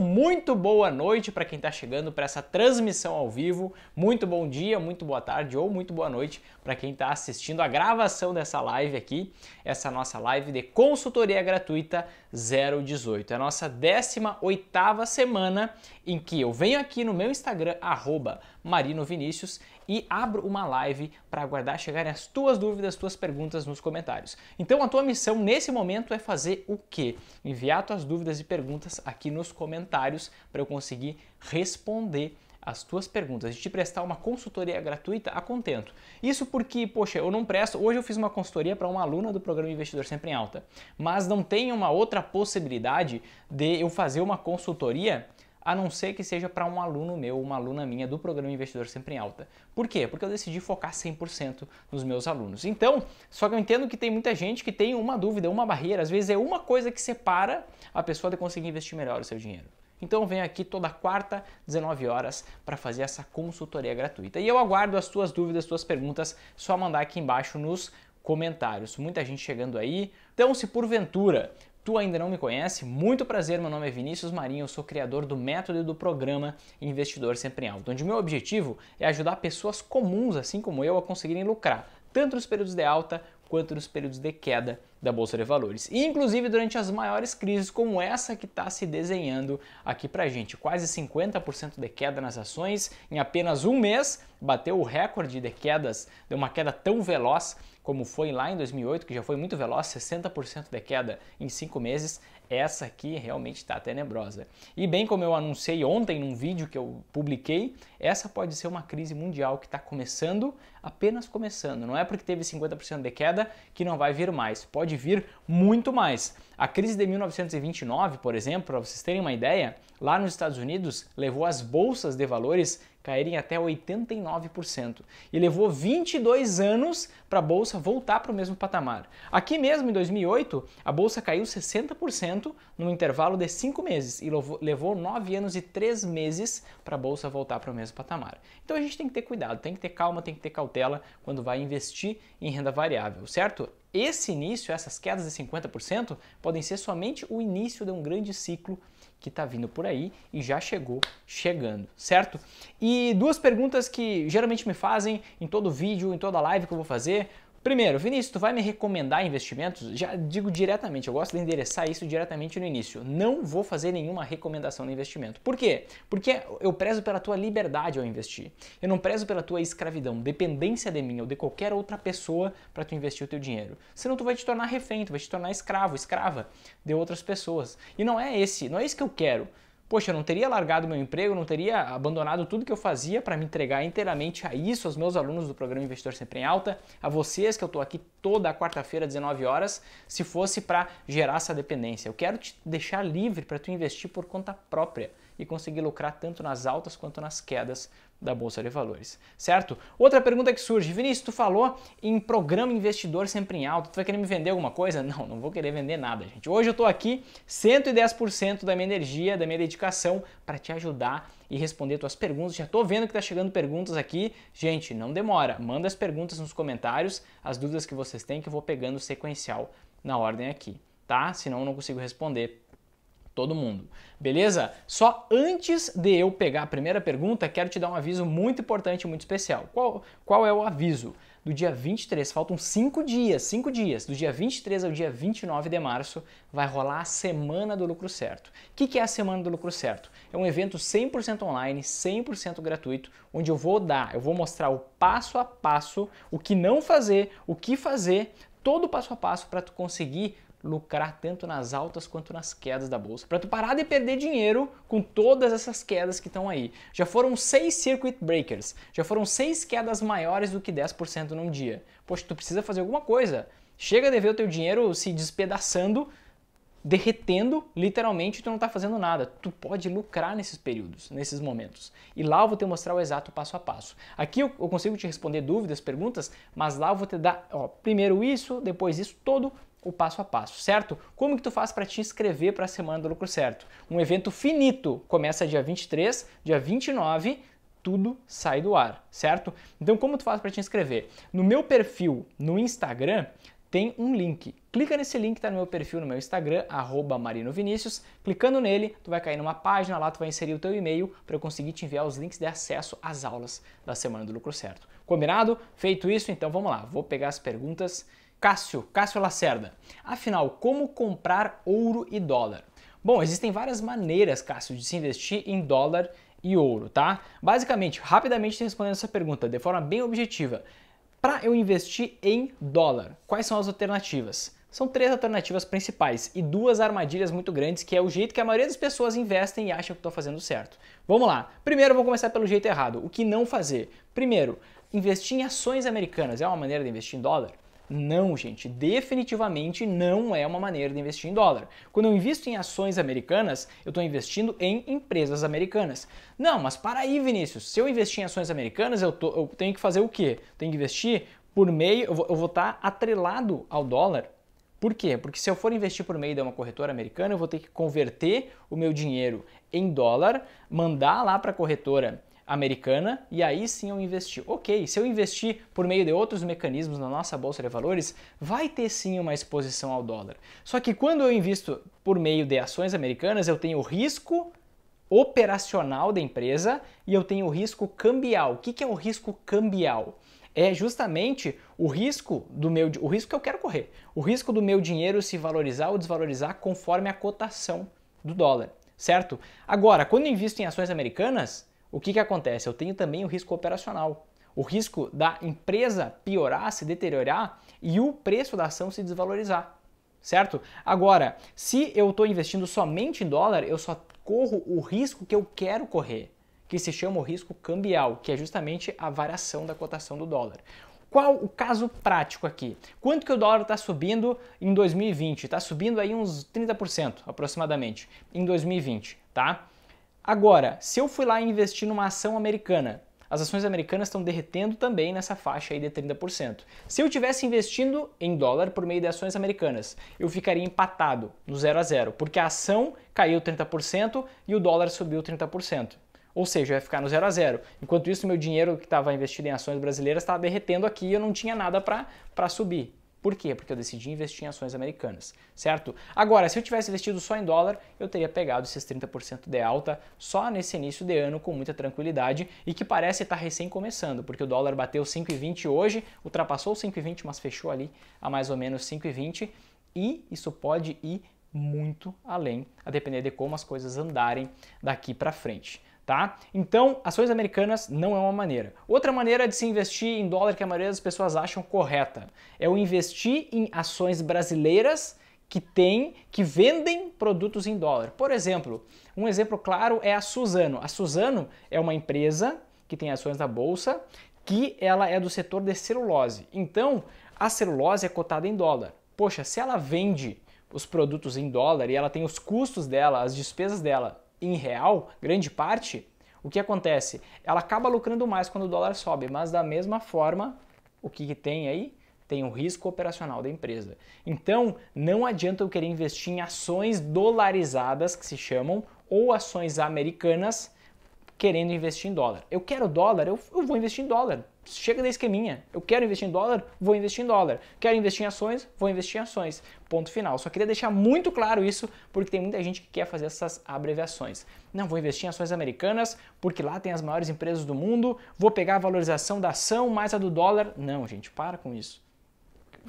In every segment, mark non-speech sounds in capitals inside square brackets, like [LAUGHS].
Muito boa noite para quem está chegando para essa transmissão ao vivo. Muito bom dia, muito boa tarde ou muito boa noite para quem está assistindo a gravação dessa live aqui, essa nossa live de consultoria gratuita 018. É a nossa 18 semana em que eu venho aqui no meu Instagram, arroba Marino Vinícius, e abro uma live para aguardar chegarem as tuas dúvidas, tuas perguntas nos comentários. Então a tua missão nesse momento é fazer o quê? Enviar tuas dúvidas e perguntas aqui nos comentários para eu conseguir responder as tuas perguntas, de te prestar uma consultoria gratuita a contento. Isso porque, poxa, eu não presto. Hoje eu fiz uma consultoria para uma aluna do programa Investidor Sempre em Alta, mas não tem uma outra possibilidade de eu fazer uma consultoria a não ser que seja para um aluno meu uma aluna minha do programa Investidor Sempre em Alta. Por quê? Porque eu decidi focar 100% nos meus alunos. Então, só que eu entendo que tem muita gente que tem uma dúvida, uma barreira, às vezes é uma coisa que separa a pessoa de conseguir investir melhor o seu dinheiro. Então venho aqui toda quarta, 19 horas, para fazer essa consultoria gratuita. E eu aguardo as tuas dúvidas, as tuas perguntas, só mandar aqui embaixo nos comentários. Muita gente chegando aí. Então, se porventura tu ainda não me conhece, muito prazer, meu nome é Vinícius Marinho, eu sou criador do método e do programa Investidor Sempre em Alto, onde meu objetivo é ajudar pessoas comuns, assim como eu, a conseguirem lucrar, tanto nos períodos de alta quanto nos períodos de queda da Bolsa de Valores. E, inclusive durante as maiores crises como essa que está se desenhando aqui para gente, quase 50% de queda nas ações em apenas um mês, bateu o recorde de quedas, deu uma queda tão veloz como foi lá em 2008, que já foi muito veloz, 60% de queda em cinco meses, essa aqui realmente está tenebrosa. E bem como eu anunciei ontem num vídeo que eu publiquei, essa pode ser uma crise mundial que está começando, apenas começando. Não é porque teve 50% de queda que não vai vir mais. Pode pode vir muito mais. A crise de 1929, por exemplo, para vocês terem uma ideia, lá nos Estados Unidos levou as bolsas de valores caírem até 89% e levou 22 anos para a bolsa voltar para o mesmo patamar. Aqui mesmo em 2008, a bolsa caiu 60% no intervalo de 5 meses e levou 9 anos e 3 meses para a bolsa voltar para o mesmo patamar. Então a gente tem que ter cuidado, tem que ter calma, tem que ter cautela quando vai investir em renda variável, certo? Esse início, essas quedas de 50%, podem ser somente o início de um grande ciclo que está vindo por aí e já chegou chegando, certo? E duas perguntas que geralmente me fazem em todo vídeo, em toda live que eu vou fazer. Primeiro, Vinícius, tu vai me recomendar investimentos? Já digo diretamente, eu gosto de endereçar isso diretamente no início. Não vou fazer nenhuma recomendação de investimento. Por quê? Porque eu prezo pela tua liberdade ao investir. Eu não prezo pela tua escravidão, dependência de mim ou de qualquer outra pessoa para tu investir o teu dinheiro. Senão tu vai te tornar refém, tu vai te tornar escravo, escrava de outras pessoas. E não é esse, não é isso que eu quero poxa, eu não teria largado meu emprego, não teria abandonado tudo que eu fazia para me entregar inteiramente a isso, aos meus alunos do programa Investidor Sempre em Alta, a vocês que eu estou aqui toda quarta-feira, 19 horas, se fosse para gerar essa dependência. Eu quero te deixar livre para tu investir por conta própria e conseguir lucrar tanto nas altas quanto nas quedas da Bolsa de Valores, certo? Outra pergunta que surge, Vinícius, tu falou em programa investidor sempre em alta, tu vai querer me vender alguma coisa? [LAUGHS] Não, não vou querer vender nada, gente. Hoje eu estou aqui 110% da minha energia, da minha dedicação para te ajudar e responder tuas perguntas. Já estou vendo que tá chegando perguntas aqui. Gente, não demora, manda as perguntas nos comentários, as dúvidas que vocês têm que eu vou pegando sequencial na ordem aqui, tá? Senão eu não consigo responder todo mundo. Beleza? Só antes de eu pegar a primeira pergunta, quero te dar um aviso muito importante, muito especial. Qual, qual é o aviso? Do dia 23, faltam 5 dias, 5 dias, do dia 23 ao dia 29 de março, vai rolar a Semana do Lucro Certo. O que, que é a Semana do Lucro Certo? É um evento 100% online, 100% gratuito, onde eu vou dar, eu vou mostrar o passo a passo, o que não fazer, o que fazer, todo o passo a passo para tu conseguir lucrar tanto nas altas quanto nas quedas da bolsa, para tu parar de perder dinheiro com todas essas quedas que estão aí. Já foram seis circuit breakers, já foram seis quedas maiores do que 10% num dia. Poxa, tu precisa fazer alguma coisa. Chega de ver o teu dinheiro se despedaçando, derretendo, literalmente, tu não está fazendo nada. Tu pode lucrar nesses períodos, nesses momentos. E lá eu vou te mostrar o exato passo a passo. Aqui eu, eu consigo te responder dúvidas, perguntas, mas lá eu vou te dar, ó, primeiro isso, depois isso, todo o passo a passo, certo? Como que tu faz para te inscrever para a Semana do Lucro Certo? Um evento finito, começa dia 23, dia 29, tudo sai do ar, certo? Então como tu faz para te inscrever? No meu perfil no Instagram tem um link. Clica nesse link, tá no meu perfil no meu Instagram, marinovinicius. Clicando nele, tu vai cair numa página, lá tu vai inserir o teu e-mail para eu conseguir te enviar os links de acesso às aulas da Semana do Lucro Certo. Combinado? Feito isso, então vamos lá. Vou pegar as perguntas Cássio, Cássio Lacerda. Afinal, como comprar ouro e dólar? Bom, existem várias maneiras, Cássio, de se investir em dólar e ouro, tá? Basicamente, rapidamente respondendo essa pergunta de forma bem objetiva. Para eu investir em dólar, quais são as alternativas? São três alternativas principais e duas armadilhas muito grandes, que é o jeito que a maioria das pessoas investem e acham que estão fazendo certo. Vamos lá. Primeiro, vou começar pelo jeito errado. O que não fazer? Primeiro, investir em ações americanas é uma maneira de investir em dólar? Não, gente, definitivamente não é uma maneira de investir em dólar. Quando eu invisto em ações americanas, eu estou investindo em empresas americanas. Não, mas para aí, Vinícius, se eu investir em ações americanas, eu, tô, eu tenho que fazer o quê? Tenho que investir por meio, eu vou estar tá atrelado ao dólar. Por quê? Porque se eu for investir por meio de uma corretora americana, eu vou ter que converter o meu dinheiro em dólar, mandar lá para a corretora americana e aí sim eu investi. Ok, se eu investir por meio de outros mecanismos na nossa bolsa de valores, vai ter sim uma exposição ao dólar. Só que quando eu invisto por meio de ações americanas, eu tenho o risco operacional da empresa e eu tenho o risco cambial. O que é o risco cambial? é justamente o risco do meu o risco que eu quero correr, o risco do meu dinheiro se valorizar ou desvalorizar conforme a cotação do dólar, certo? Agora, quando eu invisto em ações americanas, o que, que acontece? Eu tenho também o risco operacional. O risco da empresa piorar, se deteriorar e o preço da ação se desvalorizar, certo? Agora, se eu estou investindo somente em dólar, eu só corro o risco que eu quero correr, que se chama o risco cambial, que é justamente a variação da cotação do dólar. Qual o caso prático aqui? Quanto que o dólar está subindo em 2020? Está subindo aí uns 30% aproximadamente em 2020, tá? Agora, se eu fui lá investir numa ação americana, as ações americanas estão derretendo também nessa faixa aí de 30%. Se eu tivesse investindo em dólar por meio de ações americanas, eu ficaria empatado no 0 a 0, porque a ação caiu 30% e o dólar subiu 30%. Ou seja, eu ia ficar no 0 a 0. Enquanto isso, meu dinheiro que estava investido em ações brasileiras estava derretendo aqui e eu não tinha nada para subir. Por quê? Porque eu decidi investir em ações americanas, certo? Agora, se eu tivesse investido só em dólar, eu teria pegado esses 30% de alta só nesse início de ano com muita tranquilidade e que parece estar tá recém começando, porque o dólar bateu 5,20 hoje, ultrapassou 5,20, mas fechou ali a mais ou menos 5,20 e isso pode ir muito além, a depender de como as coisas andarem daqui para frente tá? Então, ações americanas não é uma maneira. Outra maneira de se investir em dólar que a maioria das pessoas acham correta é o investir em ações brasileiras que têm, que vendem produtos em dólar. Por exemplo, um exemplo claro é a Suzano. A Suzano é uma empresa que tem ações da bolsa, que ela é do setor de celulose. Então, a celulose é cotada em dólar. Poxa, se ela vende os produtos em dólar e ela tem os custos dela, as despesas dela em real, grande parte, o que acontece? Ela acaba lucrando mais quando o dólar sobe, mas da mesma forma, o que tem aí? Tem o risco operacional da empresa. Então, não adianta eu querer investir em ações dolarizadas, que se chamam, ou ações americanas, querendo investir em dólar. Eu quero dólar, eu, eu vou investir em dólar chega da esqueminha. Eu quero investir em dólar, vou investir em dólar. Quero investir em ações, vou investir em ações. Ponto final. Só queria deixar muito claro isso, porque tem muita gente que quer fazer essas abreviações. Não, vou investir em ações americanas, porque lá tem as maiores empresas do mundo, vou pegar a valorização da ação mais a do dólar. Não, gente, para com isso.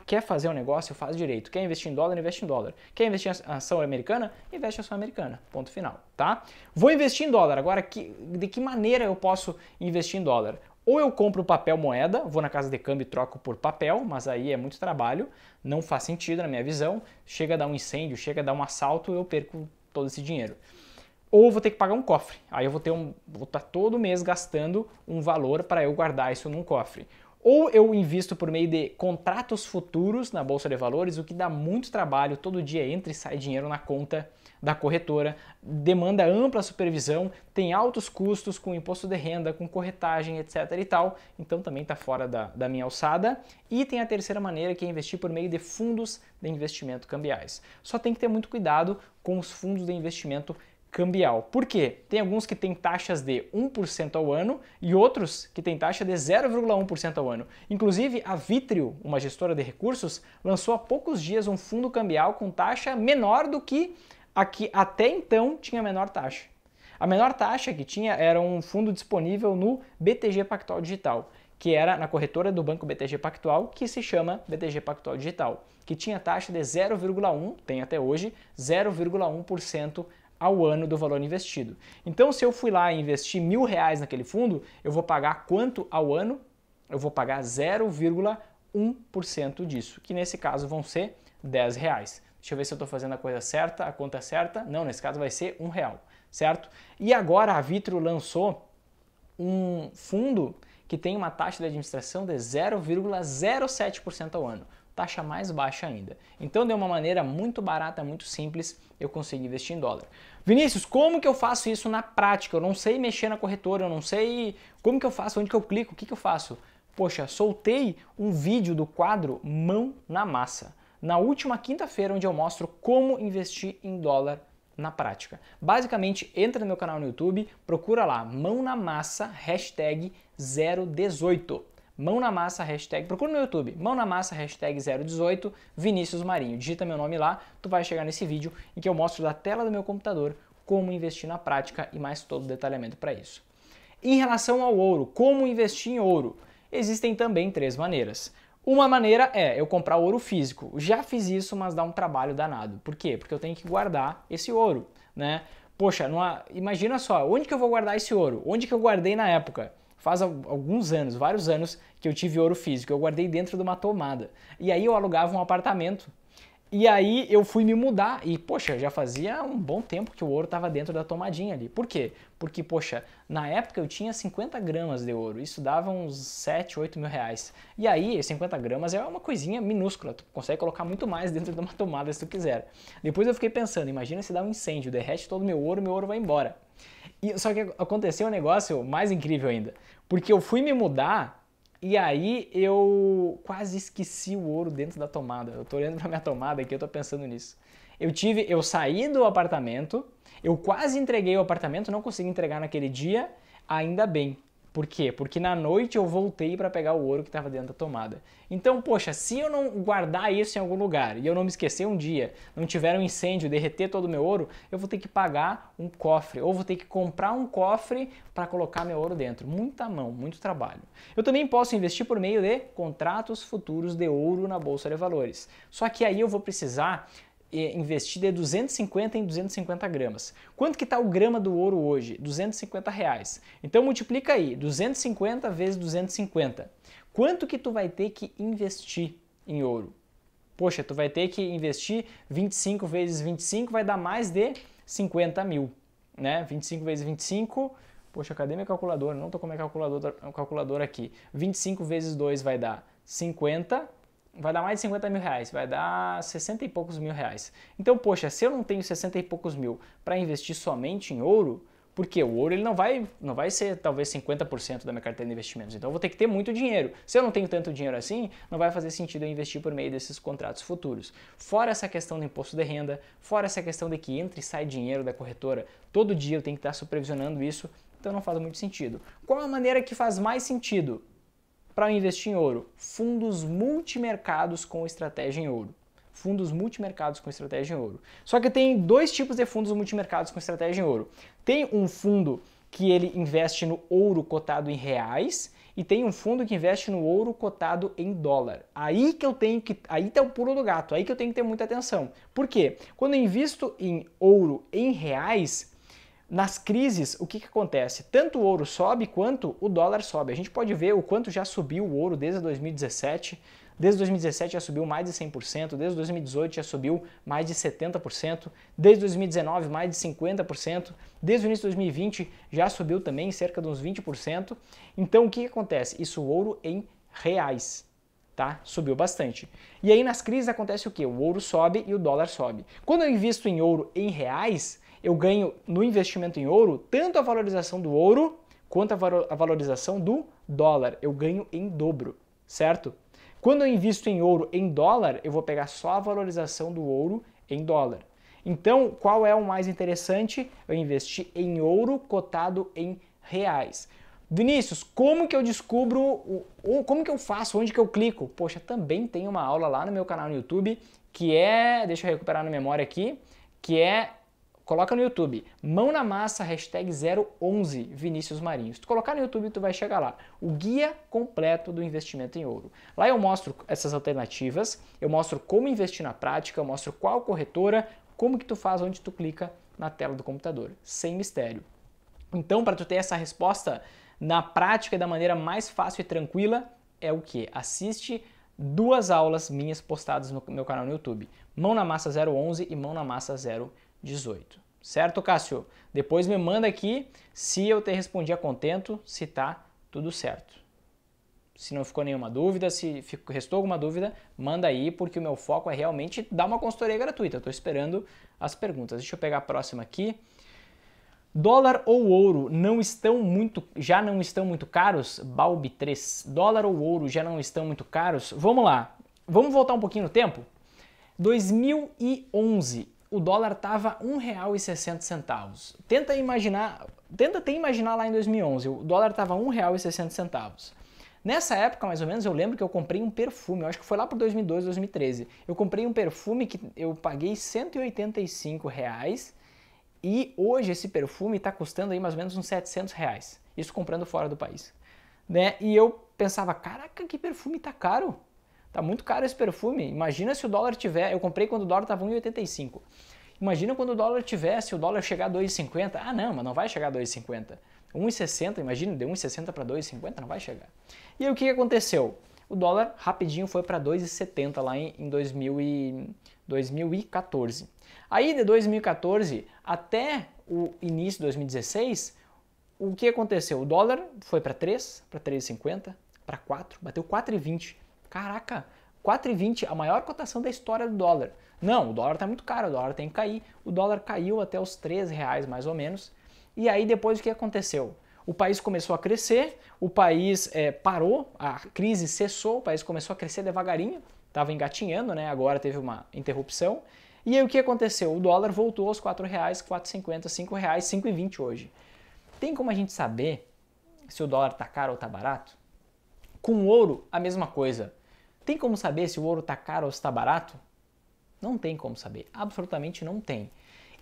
Quer fazer um negócio, faz direito. Quer investir em dólar, investe em dólar. Quer investir em ação americana, investe em ação americana. Ponto final, tá? Vou investir em dólar. Agora, que, de que maneira eu posso investir em dólar? Ou eu compro papel moeda, vou na casa de câmbio e troco por papel, mas aí é muito trabalho, não faz sentido na minha visão. Chega a dar um incêndio, chega a dar um assalto, eu perco todo esse dinheiro. Ou vou ter que pagar um cofre. Aí eu vou ter um, vou estar tá todo mês gastando um valor para eu guardar isso num cofre. Ou eu invisto por meio de contratos futuros na bolsa de valores, o que dá muito trabalho, todo dia entra e sai dinheiro na conta da corretora, demanda ampla supervisão, tem altos custos com imposto de renda, com corretagem, etc. e tal, então também está fora da, da minha alçada. E tem a terceira maneira que é investir por meio de fundos de investimento cambiais. Só tem que ter muito cuidado com os fundos de investimento cambial. Por quê? Tem alguns que têm taxas de 1% ao ano e outros que têm taxa de 0,1% ao ano. Inclusive, a Vitrio, uma gestora de recursos, lançou há poucos dias um fundo cambial com taxa menor do que a que até então tinha menor taxa. A menor taxa que tinha era um fundo disponível no BTG Pactual Digital, que era na corretora do banco BTG Pactual, que se chama BTG Pactual Digital, que tinha taxa de 0,1, tem até hoje, 0,1% ao ano do valor investido. Então, se eu fui lá e investi mil reais naquele fundo, eu vou pagar quanto ao ano? Eu vou pagar 0,1% disso, que nesse caso vão ser 10 reais. Deixa eu ver se eu estou fazendo a coisa certa, a conta certa. Não, nesse caso vai ser um real, certo? E agora a Vitro lançou um fundo que tem uma taxa de administração de 0,07% ao ano, taxa mais baixa ainda. Então, de uma maneira muito barata, muito simples, eu consegui investir em dólar. Vinícius, como que eu faço isso na prática? Eu não sei mexer na corretora, eu não sei como que eu faço, onde que eu clico, o que que eu faço? Poxa, soltei um vídeo do quadro Mão na Massa na última quinta-feira, onde eu mostro como investir em dólar na prática. Basicamente, entra no meu canal no YouTube, procura lá, mão na massa, hashtag 018. Mão na massa, hashtag, procura no YouTube, mão na massa, hashtag 018, Vinícius Marinho. Digita meu nome lá, tu vai chegar nesse vídeo em que eu mostro da tela do meu computador como investir na prática e mais todo o detalhamento para isso. Em relação ao ouro, como investir em ouro? Existem também três maneiras. Uma maneira é eu comprar ouro físico. Já fiz isso, mas dá um trabalho danado. Por quê? Porque eu tenho que guardar esse ouro, né? Poxa, numa... imagina só, onde que eu vou guardar esse ouro? Onde que eu guardei na época? Faz alguns anos, vários anos, que eu tive ouro físico. Eu guardei dentro de uma tomada. E aí eu alugava um apartamento e aí eu fui me mudar e, poxa, já fazia um bom tempo que o ouro estava dentro da tomadinha ali. Por quê? Porque, poxa, na época eu tinha 50 gramas de ouro, isso dava uns 7, 8 mil reais. E aí, 50 gramas é uma coisinha minúscula, tu consegue colocar muito mais dentro de uma tomada se tu quiser. Depois eu fiquei pensando, imagina se dá um incêndio, derrete todo o meu ouro, meu ouro vai embora. E, só que aconteceu um negócio mais incrível ainda, porque eu fui me mudar e aí eu quase esqueci o ouro dentro da tomada. Eu tô olhando pra minha tomada aqui, eu tô pensando nisso. Eu tive, eu saí do apartamento, eu quase entreguei o apartamento, não consegui entregar naquele dia, ainda bem. Por quê? Porque na noite eu voltei para pegar o ouro que estava dentro da tomada. Então, poxa, se eu não guardar isso em algum lugar e eu não me esquecer um dia, não tiver um incêndio, derreter todo o meu ouro, eu vou ter que pagar um cofre ou vou ter que comprar um cofre para colocar meu ouro dentro. Muita mão, muito trabalho. Eu também posso investir por meio de contratos futuros de ouro na bolsa de valores. Só que aí eu vou precisar investida é 250 em 250 gramas. Quanto que está o grama do ouro hoje? 250 reais. Então multiplica aí, 250 vezes 250. Quanto que tu vai ter que investir em ouro? Poxa, tu vai ter que investir 25 vezes 25, vai dar mais de 50 mil. Né? 25 vezes 25, poxa, cadê minha calculadora? Não estou com minha calculadora, calculadora aqui. 25 vezes 2 vai dar 50 vai dar mais de 50 mil reais, vai dar 60 e poucos mil reais. Então, poxa, se eu não tenho 60 e poucos mil para investir somente em ouro, porque o ouro ele não vai, não vai ser talvez 50% da minha carteira de investimentos. Então eu vou ter que ter muito dinheiro. Se eu não tenho tanto dinheiro assim, não vai fazer sentido eu investir por meio desses contratos futuros. Fora essa questão do imposto de renda, fora essa questão de que entra e sai dinheiro da corretora, todo dia eu tenho que estar supervisionando isso, então não faz muito sentido. Qual a maneira que faz mais sentido? para investir em ouro? Fundos multimercados com estratégia em ouro. Fundos multimercados com estratégia em ouro. Só que tem dois tipos de fundos multimercados com estratégia em ouro. Tem um fundo que ele investe no ouro cotado em reais e tem um fundo que investe no ouro cotado em dólar. Aí que eu tenho que, aí tá o pulo do gato, aí que eu tenho que ter muita atenção. Por quê? Quando eu invisto em ouro em reais, nas crises, o que, que acontece? Tanto o ouro sobe quanto o dólar sobe. A gente pode ver o quanto já subiu o ouro desde 2017. Desde 2017 já subiu mais de 100%, desde 2018 já subiu mais de 70%, desde 2019 mais de 50%, desde o início de 2020 já subiu também cerca de uns 20%. Então o que, que acontece? Isso o ouro em reais, tá? Subiu bastante. E aí nas crises acontece o que? O ouro sobe e o dólar sobe. Quando eu invisto em ouro em reais, eu ganho no investimento em ouro tanto a valorização do ouro quanto a valorização do dólar. Eu ganho em dobro, certo? Quando eu invisto em ouro em dólar, eu vou pegar só a valorização do ouro em dólar. Então, qual é o mais interessante? Eu investir em ouro cotado em reais. Vinícius, como que eu descubro, o, como que eu faço, onde que eu clico? Poxa, também tem uma aula lá no meu canal no YouTube que é, deixa eu recuperar na memória aqui, que é coloca no YouTube, mão na massa, hashtag 011 Vinícius Marinho. Se tu colocar no YouTube, tu vai chegar lá. O guia completo do investimento em ouro. Lá eu mostro essas alternativas, eu mostro como investir na prática, eu mostro qual corretora, como que tu faz, onde tu clica na tela do computador, sem mistério. Então, para tu ter essa resposta na prática da maneira mais fácil e tranquila, é o que? Assiste duas aulas minhas postadas no meu canal no YouTube, Mão na Massa 011 e Mão na Massa 011. 18. Certo, Cássio? Depois me manda aqui se eu te respondi a contento, se tá tudo certo. Se não ficou nenhuma dúvida, se restou alguma dúvida, manda aí, porque o meu foco é realmente dar uma consultoria gratuita. Estou esperando as perguntas. Deixa eu pegar a próxima aqui. Dólar ou ouro não estão muito, já não estão muito caros? Balbi 3. Dólar ou ouro já não estão muito caros? Vamos lá. Vamos voltar um pouquinho no tempo? 2011 o dólar tava R$1,60. Tenta imaginar, tenta até imaginar lá em 2011, o dólar tava R$1,60. Nessa época, mais ou menos, eu lembro que eu comprei um perfume, eu acho que foi lá para 2012, 2013. Eu comprei um perfume que eu paguei R$185 reais e hoje esse perfume está custando aí mais ou menos uns 700 reais. Isso comprando fora do país. Né? E eu pensava, caraca, que perfume tá caro. Tá muito caro esse perfume. Imagina se o dólar tiver. Eu comprei quando o dólar estava 1,85. Imagina quando o dólar tiver, se o dólar chegar a 2,50. Ah, não, mas não vai chegar a 2,50. 1,60, imagina, de 1,60 para 2,50, não vai chegar. E aí o que aconteceu? O dólar rapidinho foi para 2,70 lá em, 2000 e, 2014. Aí de 2014 até o início de 2016, o que aconteceu? O dólar foi para 3, para 3,50, para 4, bateu 4,20. Caraca, 4,20 a maior cotação da história do dólar. Não, o dólar está muito caro, o dólar tem que cair. O dólar caiu até os 3 reais mais ou menos. E aí depois o que aconteceu? O país começou a crescer, o país é, parou, a crise cessou, o país começou a crescer devagarinho, estava engatinhando, né? agora teve uma interrupção. E aí o que aconteceu? O dólar voltou aos R$ 4,00, R$ 4,50, reais, 5,20 hoje. Tem como a gente saber se o dólar está caro ou está barato? Com ouro, a mesma coisa. Tem como saber se o ouro está caro ou está barato? Não tem como saber, absolutamente não tem.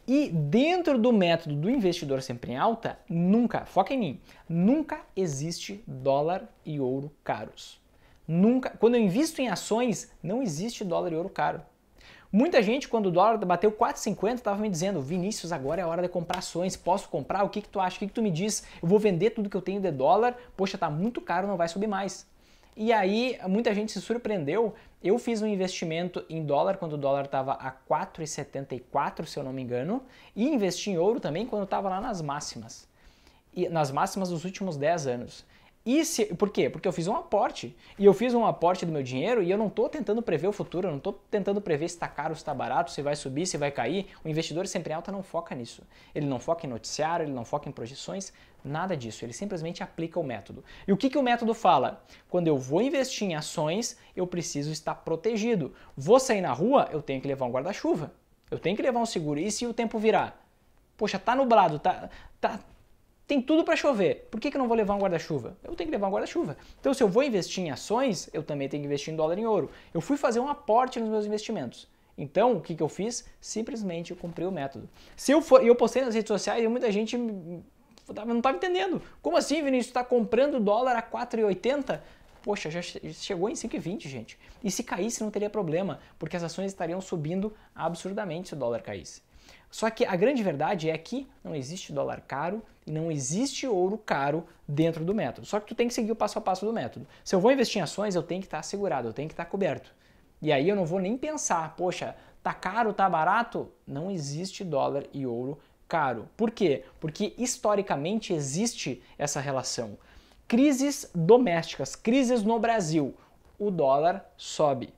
E dentro do método do investidor sempre em alta, nunca, foca em mim, nunca existe dólar e ouro caros. Nunca, quando eu invisto em ações, não existe dólar e ouro caro. Muita gente, quando o dólar bateu 4,50, estava me dizendo, Vinícius, agora é hora de comprar ações, posso comprar? O que, que tu acha? O que, que tu me diz? Eu vou vender tudo que eu tenho de dólar, poxa, tá muito caro, não vai subir mais. E aí muita gente se surpreendeu. Eu fiz um investimento em dólar quando o dólar estava a 4,74, se eu não me engano, e investi em ouro também quando estava lá nas máximas. E nas máximas dos últimos 10 anos. E se, por quê? Porque eu fiz um aporte. E eu fiz um aporte do meu dinheiro e eu não estou tentando prever o futuro, eu não estou tentando prever se está caro, se está barato, se vai subir, se vai cair. O investidor sempre em alta não foca nisso. Ele não foca em noticiário, ele não foca em projeções, nada disso. Ele simplesmente aplica o método. E o que, que o método fala? Quando eu vou investir em ações, eu preciso estar protegido. Vou sair na rua, eu tenho que levar um guarda-chuva. Eu tenho que levar um seguro. E se o tempo virar? Poxa, tá nublado, tá, tá, tem tudo para chover. Por que, que eu não vou levar um guarda-chuva? Eu tenho que levar um guarda-chuva. Então, se eu vou investir em ações, eu também tenho que investir em dólar e em ouro. Eu fui fazer um aporte nos meus investimentos. Então, o que, que eu fiz? Simplesmente eu cumpri o método. Se eu for, eu postei nas redes sociais e muita gente não estava entendendo. Como assim, Vinícius? Está comprando dólar a 4,80? Poxa, já chegou em 5,20, gente. E se caísse, não teria problema, porque as ações estariam subindo absurdamente se o dólar caísse. Só que a grande verdade é que não existe dólar caro e não existe ouro caro dentro do método. Só que tu tem que seguir o passo a passo do método. Se eu vou investir em ações, eu tenho que estar assegurado, eu tenho que estar coberto. E aí eu não vou nem pensar, poxa, tá caro, tá barato? Não existe dólar e ouro caro. Por quê? Porque historicamente existe essa relação. Crises domésticas, crises no Brasil, o dólar sobe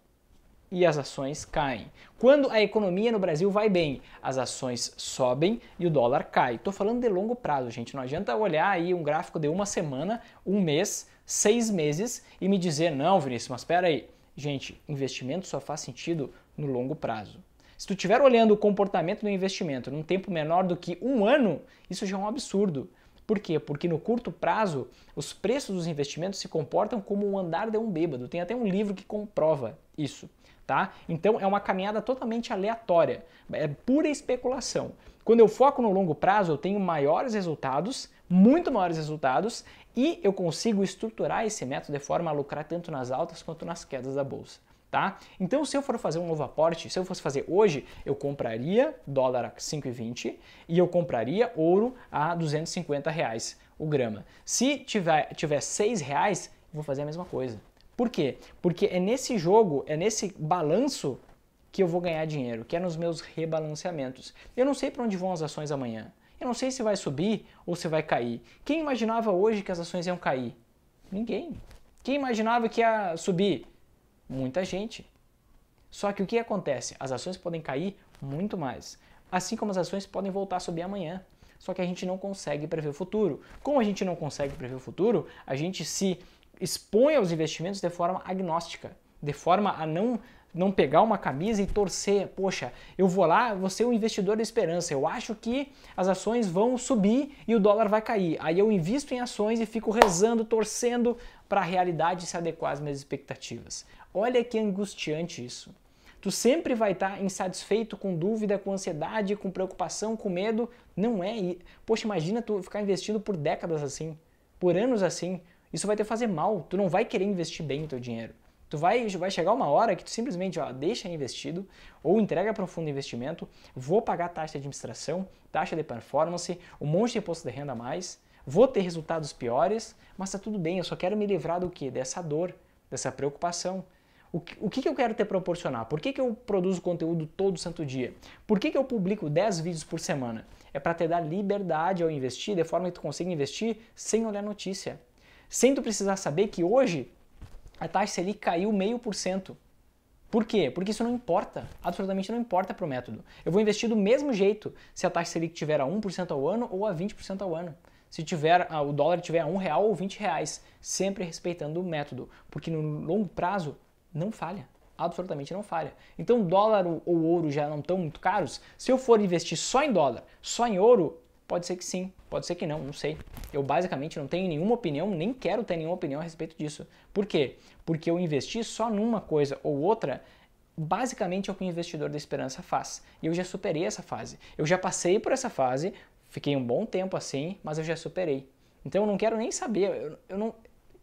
e as ações caem. Quando a economia no Brasil vai bem, as ações sobem e o dólar cai. Estou falando de longo prazo, gente. Não adianta olhar aí um gráfico de uma semana, um mês, seis meses e me dizer, não, Vinícius, mas espera aí. Gente, investimento só faz sentido no longo prazo. Se tu estiver olhando o comportamento do investimento num tempo menor do que um ano, isso já é um absurdo. Por quê? Porque no curto prazo, os preços dos investimentos se comportam como o andar de um bêbado. Tem até um livro que comprova isso, tá? Então é uma caminhada totalmente aleatória, é pura especulação. Quando eu foco no longo prazo, eu tenho maiores resultados, muito maiores resultados, e eu consigo estruturar esse método de forma a lucrar tanto nas altas quanto nas quedas da bolsa tá? Então, se eu for fazer um novo aporte, se eu fosse fazer hoje, eu compraria dólar a 5,20 e eu compraria ouro a 250 reais o grama. Se tiver, tiver 6 reais, vou fazer a mesma coisa. Por quê? Porque é nesse jogo, é nesse balanço que eu vou ganhar dinheiro, que é nos meus rebalanceamentos. Eu não sei para onde vão as ações amanhã. Eu não sei se vai subir ou se vai cair. Quem imaginava hoje que as ações iam cair? Ninguém. Quem imaginava que ia subir? muita gente. Só que o que acontece? As ações podem cair muito mais, assim como as ações podem voltar a subir amanhã. Só que a gente não consegue prever o futuro. Como a gente não consegue prever o futuro, a gente se expõe aos investimentos de forma agnóstica, de forma a não não pegar uma camisa e torcer. Poxa, eu vou lá, vou ser um investidor de esperança. Eu acho que as ações vão subir e o dólar vai cair. Aí eu invisto em ações e fico rezando, torcendo para a realidade se adequar às minhas expectativas. Olha que angustiante isso. Tu sempre vai estar tá insatisfeito, com dúvida, com ansiedade, com preocupação, com medo. Não é. Poxa, imagina tu ficar investindo por décadas assim, por anos assim. Isso vai te fazer mal. Tu não vai querer investir bem o teu dinheiro. Tu vai, vai chegar uma hora que tu simplesmente ó, deixa investido ou entrega para um fundo de investimento, vou pagar taxa de administração, taxa de performance, um monte de imposto de renda a mais, vou ter resultados piores, mas tá tudo bem, eu só quero me livrar do que? Dessa dor, dessa preocupação, o que, o que eu quero te proporcionar? Por que, que eu produzo conteúdo todo santo dia? Por que, que eu publico 10 vídeos por semana? É para te dar liberdade ao investir, de forma que tu consiga investir sem olhar notícia. Sem tu precisar saber que hoje a taxa ali caiu meio por cento. Por quê? Porque isso não importa, absolutamente não importa para o método. Eu vou investir do mesmo jeito se a taxa Selic tiver a 1% ao ano ou a 20% ao ano. Se tiver o dólar tiver a 1 real ou 20 reais, sempre respeitando o método, porque no longo prazo não falha. Absolutamente não falha. Então, dólar ou ouro já não estão muito caros. Se eu for investir só em dólar, só em ouro, pode ser que sim, pode ser que não, não sei. Eu basicamente não tenho nenhuma opinião, nem quero ter nenhuma opinião a respeito disso. Por quê? Porque eu investir só numa coisa ou outra basicamente é o que o investidor da esperança faz. E eu já superei essa fase. Eu já passei por essa fase, fiquei um bom tempo assim, mas eu já superei. Então eu não quero nem saber, eu, eu não.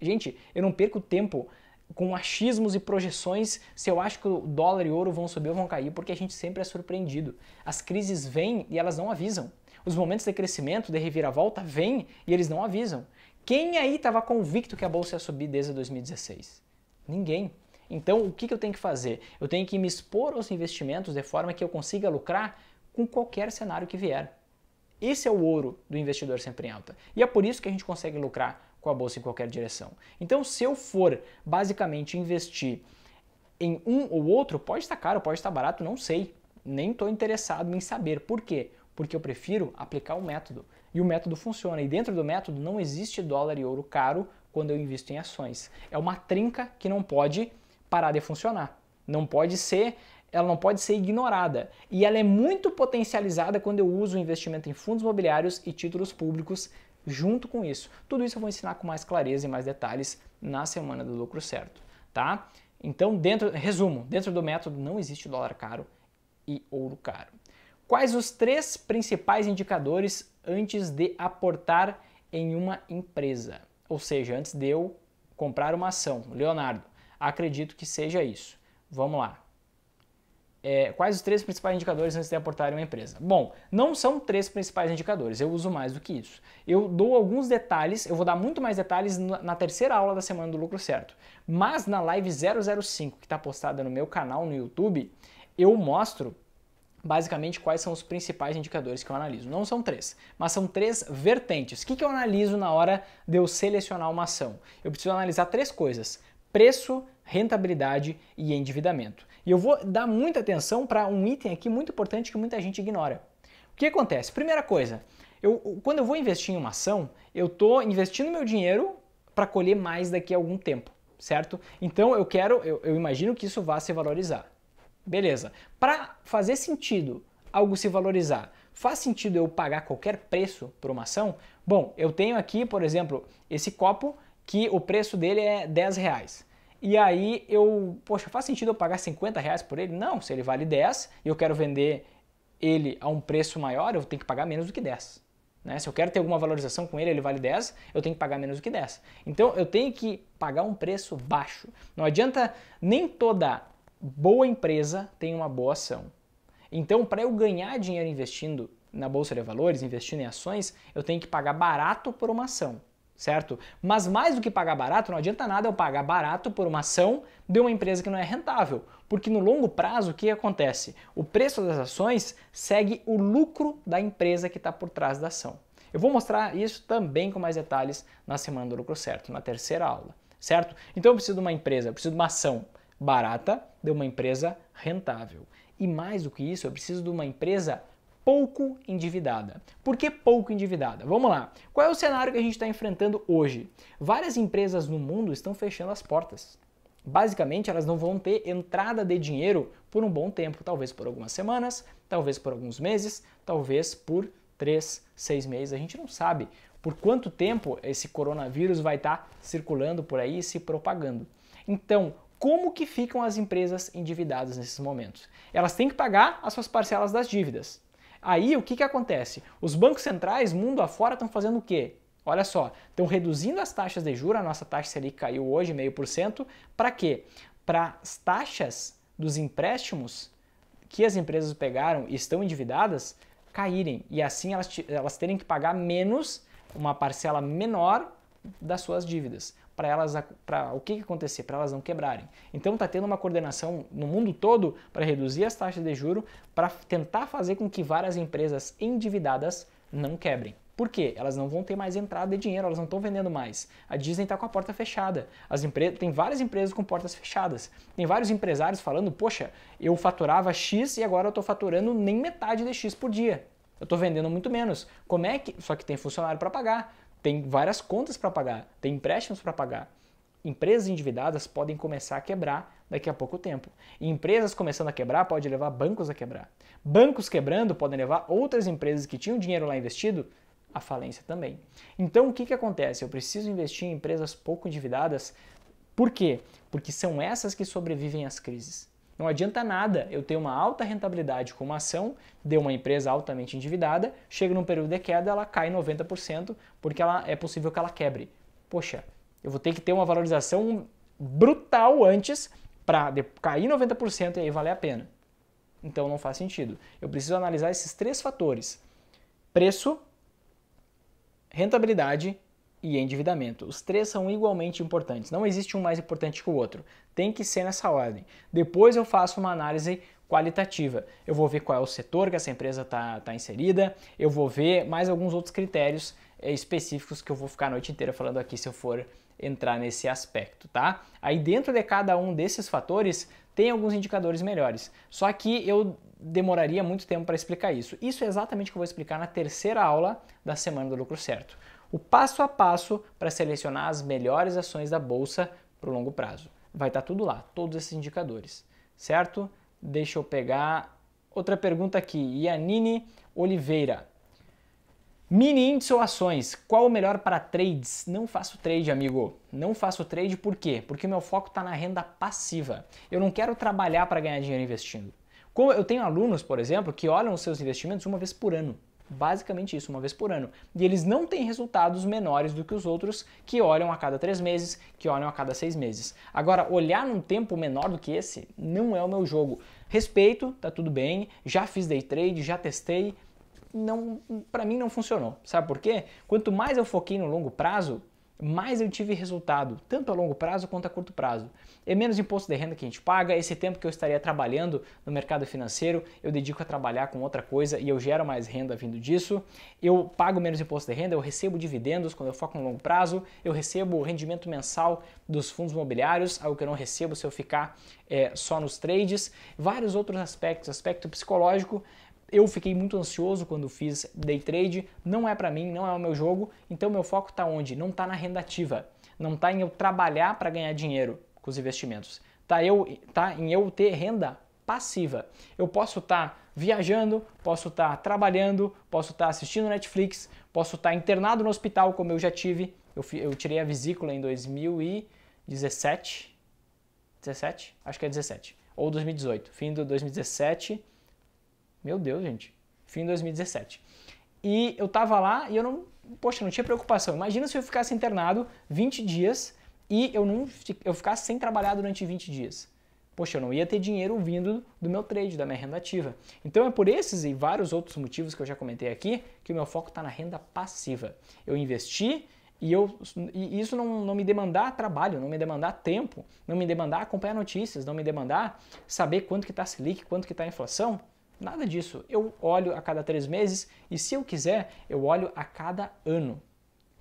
Gente, eu não perco tempo com achismos e projeções se eu acho que o dólar e ouro vão subir ou vão cair, porque a gente sempre é surpreendido. As crises vêm e elas não avisam. Os momentos de crescimento, de reviravolta, vêm e eles não avisam. Quem aí estava convicto que a bolsa ia subir desde 2016? Ninguém. Então, o que, que eu tenho que fazer? Eu tenho que me expor aos investimentos de forma que eu consiga lucrar com qualquer cenário que vier. Esse é o ouro do investidor sempre em alta. E é por isso que a gente consegue lucrar com a bolsa em qualquer direção. Então, se eu for basicamente investir em um ou outro, pode estar caro, pode estar barato, não sei. Nem estou interessado em saber. Por quê? Porque eu prefiro aplicar o método. E o método funciona. E dentro do método não existe dólar e ouro caro quando eu invisto em ações. É uma trinca que não pode parar de funcionar. Não pode ser ela não pode ser ignorada. E ela é muito potencializada quando eu uso o investimento em fundos imobiliários e títulos públicos junto com isso. Tudo isso eu vou ensinar com mais clareza e mais detalhes na semana do lucro certo, tá? Então, dentro, resumo, dentro do método não existe dólar caro e ouro caro. Quais os três principais indicadores antes de aportar em uma empresa? Ou seja, antes de eu comprar uma ação. Leonardo, acredito que seja isso. Vamos lá é, quais os três principais indicadores antes de aportar em uma empresa? Bom, não são três principais indicadores, eu uso mais do que isso. Eu dou alguns detalhes, eu vou dar muito mais detalhes na terceira aula da semana do lucro certo. Mas na live 005, que está postada no meu canal no YouTube, eu mostro basicamente quais são os principais indicadores que eu analiso. Não são três, mas são três vertentes. O que, que eu analiso na hora de eu selecionar uma ação? Eu preciso analisar três coisas: preço, rentabilidade e endividamento. E eu vou dar muita atenção para um item aqui muito importante que muita gente ignora. O que acontece? Primeira coisa, eu, quando eu vou investir em uma ação, eu estou investindo meu dinheiro para colher mais daqui a algum tempo, certo? Então eu quero, eu, eu imagino que isso vá se valorizar. Beleza. Para fazer sentido algo se valorizar, faz sentido eu pagar qualquer preço por uma ação? Bom, eu tenho aqui, por exemplo, esse copo que o preço dele é 10 reais. E aí eu, poxa, faz sentido eu pagar 50 reais por ele? Não, se ele vale 10 e eu quero vender ele a um preço maior, eu tenho que pagar menos do que 10. Né? Se eu quero ter alguma valorização com ele, ele vale 10, eu tenho que pagar menos do que 10. Então eu tenho que pagar um preço baixo. Não adianta, nem toda boa empresa tem uma boa ação. Então, para eu ganhar dinheiro investindo na bolsa de valores, investindo em ações, eu tenho que pagar barato por uma ação certo? Mas mais do que pagar barato, não adianta nada eu pagar barato por uma ação de uma empresa que não é rentável, porque no longo prazo o que acontece? O preço das ações segue o lucro da empresa que está por trás da ação. Eu vou mostrar isso também com mais detalhes na semana do lucro certo, na terceira aula, certo? Então eu preciso de uma empresa, eu preciso de uma ação barata de uma empresa rentável. E mais do que isso, eu preciso de uma empresa pouco endividada. Por que pouco endividada? Vamos lá. Qual é o cenário que a gente está enfrentando hoje? Várias empresas no mundo estão fechando as portas. Basicamente, elas não vão ter entrada de dinheiro por um bom tempo, talvez por algumas semanas, talvez por alguns meses, talvez por três, seis meses. A gente não sabe por quanto tempo esse coronavírus vai estar tá circulando por aí e se propagando. Então, como que ficam as empresas endividadas nesses momentos? Elas têm que pagar as suas parcelas das dívidas. Aí o que, que acontece? Os bancos centrais, mundo afora, estão fazendo o quê? Olha só, estão reduzindo as taxas de juros, a nossa taxa Selic caiu hoje meio por cento. para quê? Para as taxas dos empréstimos que as empresas pegaram e estão endividadas caírem e assim elas, elas terem que pagar menos, uma parcela menor das suas dívidas para elas para o que, que acontecer, para elas não quebrarem. Então está tendo uma coordenação no mundo todo para reduzir as taxas de juro, para tentar fazer com que várias empresas endividadas não quebrem. Por quê? Elas não vão ter mais entrada de dinheiro, elas não estão vendendo mais. A Disney está com a porta fechada. As empresas, tem várias empresas com portas fechadas. Tem vários empresários falando: poxa, eu faturava X e agora eu estou faturando nem metade de X por dia. Eu estou vendendo muito menos. Como é que. Só que tem funcionário para pagar, tem várias contas para pagar, tem empréstimos para pagar. Empresas endividadas podem começar a quebrar daqui a pouco tempo. E empresas começando a quebrar pode levar bancos a quebrar. Bancos quebrando podem levar outras empresas que tinham dinheiro lá investido à falência também. Então o que, que acontece? Eu preciso investir em empresas pouco endividadas. Por quê? Porque são essas que sobrevivem às crises. Não adianta nada eu ter uma alta rentabilidade com uma ação de uma empresa altamente endividada, chega num período de queda, ela cai 90% porque ela, é possível que ela quebre. Poxa, eu vou ter que ter uma valorização brutal antes para cair 90% e aí valer a pena. Então não faz sentido. Eu preciso analisar esses três fatores: preço, rentabilidade e endividamento. Os três são igualmente importantes. Não existe um mais importante que o outro. Tem que ser nessa ordem. Depois eu faço uma análise qualitativa. Eu vou ver qual é o setor que essa empresa está tá inserida, eu vou ver mais alguns outros critérios eh, específicos que eu vou ficar a noite inteira falando aqui se eu for entrar nesse aspecto, tá? Aí dentro de cada um desses fatores tem alguns indicadores melhores. Só que eu demoraria muito tempo para explicar isso. Isso é exatamente o que eu vou explicar na terceira aula da semana do lucro certo o passo a passo para selecionar as melhores ações da bolsa para o longo prazo. Vai estar tá tudo lá, todos esses indicadores, certo? Deixa eu pegar outra pergunta aqui. Yanine Oliveira. Mini índice ou ações, qual o melhor para trades? Não faço trade, amigo. Não faço trade por quê? Porque meu foco está na renda passiva. Eu não quero trabalhar para ganhar dinheiro investindo. Como eu tenho alunos, por exemplo, que olham os seus investimentos uma vez por ano basicamente isso, uma vez por ano. E eles não têm resultados menores do que os outros que olham a cada três meses, que olham a cada seis meses. Agora, olhar num tempo menor do que esse não é o meu jogo. Respeito, tá tudo bem, já fiz day trade, já testei, não, para mim não funcionou. Sabe por quê? Quanto mais eu foquei no longo prazo, mais eu tive resultado, tanto a longo prazo quanto a curto prazo. É menos imposto de renda que a gente paga, esse tempo que eu estaria trabalhando no mercado financeiro, eu dedico a trabalhar com outra coisa e eu gero mais renda vindo disso. Eu pago menos imposto de renda, eu recebo dividendos quando eu foco no longo prazo, eu recebo o rendimento mensal dos fundos imobiliários, algo que eu não recebo se eu ficar é, só nos trades. Vários outros aspectos, aspecto psicológico, eu fiquei muito ansioso quando fiz day trade, não é para mim, não é o meu jogo, então meu foco está onde? Não está na renda ativa, não está em eu trabalhar para ganhar dinheiro com os investimentos, está eu, tá em eu ter renda passiva. Eu posso estar tá viajando, posso estar tá trabalhando, posso estar tá assistindo Netflix, posso estar tá internado no hospital, como eu já tive. Eu, eu tirei a vesícula em 2017, 17? Acho que é 17, ou 2018, fim de 2017 meu Deus, gente. Fim de 2017. E eu tava lá e eu não. Poxa, não tinha preocupação. Imagina se eu ficasse internado 20 dias e eu não eu ficasse sem trabalhar durante 20 dias. Poxa, eu não ia ter dinheiro vindo do meu trade, da minha renda ativa. Então é por esses e vários outros motivos que eu já comentei aqui que o meu foco está na renda passiva. Eu investi e, eu, e isso não, não me demandar trabalho, não me demandar tempo, não me demandar acompanhar notícias, não me demandar saber quanto que está a Selic, quanto que está a inflação. Nada disso. Eu olho a cada três meses e, se eu quiser, eu olho a cada ano.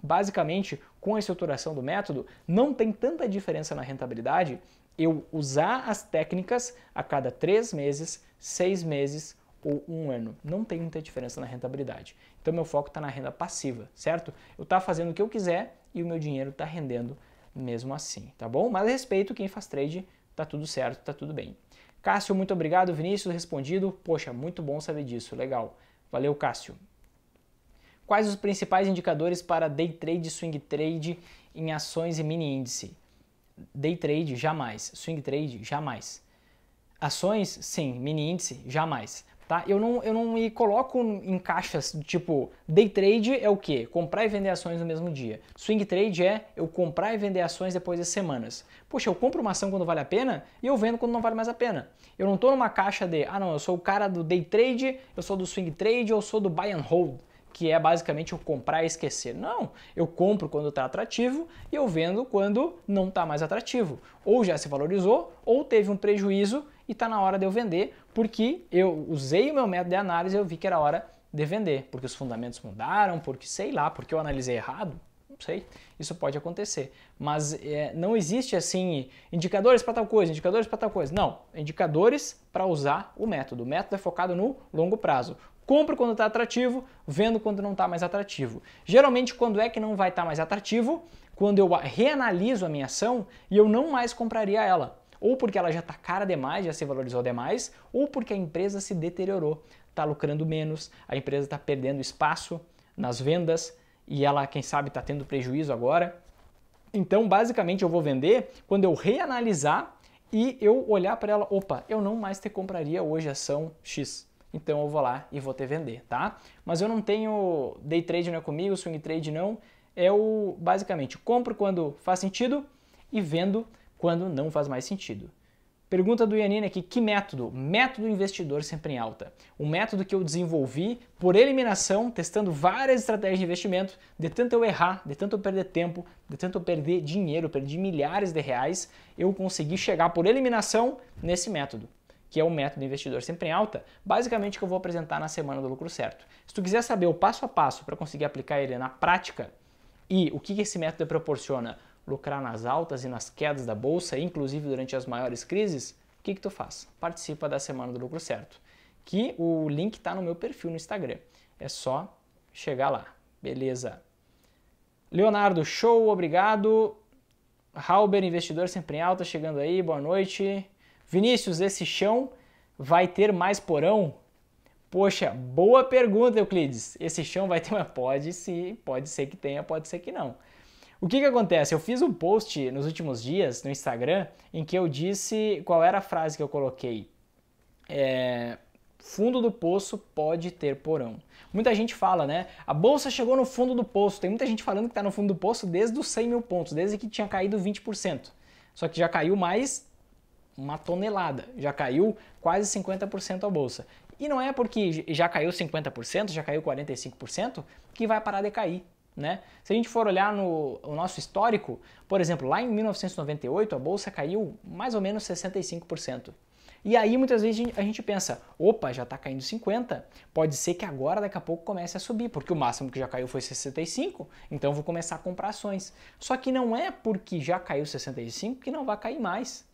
Basicamente, com a estruturação do método, não tem tanta diferença na rentabilidade eu usar as técnicas a cada três meses, seis meses ou um ano. Não tem muita diferença na rentabilidade. Então, meu foco está na renda passiva, certo? Eu estou tá fazendo o que eu quiser e o meu dinheiro está rendendo mesmo assim, tá bom? Mas respeito quem faz trade, tá tudo certo, tá tudo bem. Cássio, muito obrigado. Vinícius, respondido. Poxa, muito bom saber disso. Legal. Valeu, Cássio. Quais os principais indicadores para day trade, swing trade em ações e mini índice? Day trade, jamais. Swing trade, jamais. Ações, sim. Mini índice, jamais tá? Eu não, eu não me coloco em caixas tipo day trade é o que? Comprar e vender ações no mesmo dia. Swing trade é eu comprar e vender ações depois das semanas. Poxa, eu compro uma ação quando vale a pena e eu vendo quando não vale mais a pena. Eu não estou numa caixa de, ah não, eu sou o cara do day trade, eu sou do swing trade, eu sou do buy and hold que é basicamente eu comprar e esquecer. Não, eu compro quando está atrativo e eu vendo quando não está mais atrativo. Ou já se valorizou, ou teve um prejuízo e está na hora de eu vender, porque eu usei o meu método de análise e eu vi que era hora de vender, porque os fundamentos mudaram, porque sei lá, porque eu analisei errado, não sei, isso pode acontecer. Mas é, não existe assim indicadores para tal coisa, indicadores para tal coisa. Não, indicadores para usar o método. O método é focado no longo prazo. Compro quando está atrativo, vendo quando não está mais atrativo. Geralmente, quando é que não vai estar tá mais atrativo? Quando eu reanaliso a minha ação e eu não mais compraria ela. Ou porque ela já está cara demais, já se valorizou demais, ou porque a empresa se deteriorou, está lucrando menos, a empresa está perdendo espaço nas vendas e ela, quem sabe, está tendo prejuízo agora. Então, basicamente, eu vou vender quando eu reanalisar e eu olhar para ela, opa, eu não mais te compraria hoje ação X então eu vou lá e vou te vender, tá? Mas eu não tenho day trade não é comigo, swing trade não. Eu basicamente compro quando faz sentido e vendo quando não faz mais sentido. Pergunta do Ianine aqui, que método? Método investidor sempre em alta. Um método que eu desenvolvi por eliminação, testando várias estratégias de investimento, de tanto eu errar, de tanto eu perder tempo, de tanto eu perder dinheiro, perdi milhares de reais, eu consegui chegar por eliminação nesse método que é o método investidor sempre em alta, basicamente que eu vou apresentar na semana do lucro certo. Se tu quiser saber o passo a passo para conseguir aplicar ele na prática e o que esse método proporciona, lucrar nas altas e nas quedas da bolsa, inclusive durante as maiores crises, o que, que tu faz? Participa da semana do lucro certo, que o link está no meu perfil no Instagram. É só chegar lá, beleza? Leonardo, show, obrigado. Halber, investidor sempre em alta, chegando aí, boa noite. Vinícius, esse chão vai ter mais porão? Poxa, boa pergunta, Euclides. Esse chão vai ter uma pode se, pode ser que tenha, pode ser que não. O que que acontece? Eu fiz um post nos últimos dias no Instagram em que eu disse qual era a frase que eu coloquei. É, fundo do poço pode ter porão. Muita gente fala, né? A bolsa chegou no fundo do poço. Tem muita gente falando que está no fundo do poço desde os 100 mil pontos, desde que tinha caído 20%. Só que já caiu mais uma tonelada, já caiu quase 50% a bolsa. E não é porque já caiu 50%, já caiu 45% que vai parar de cair. Né? Se a gente for olhar no nosso histórico, por exemplo, lá em 1998 a bolsa caiu mais ou menos 65%. E aí muitas vezes a gente pensa, opa, já está caindo 50, pode ser que agora daqui a pouco comece a subir, porque o máximo que já caiu foi 65, então vou começar a comprar ações. Só que não é porque já caiu 65 que não vai cair mais.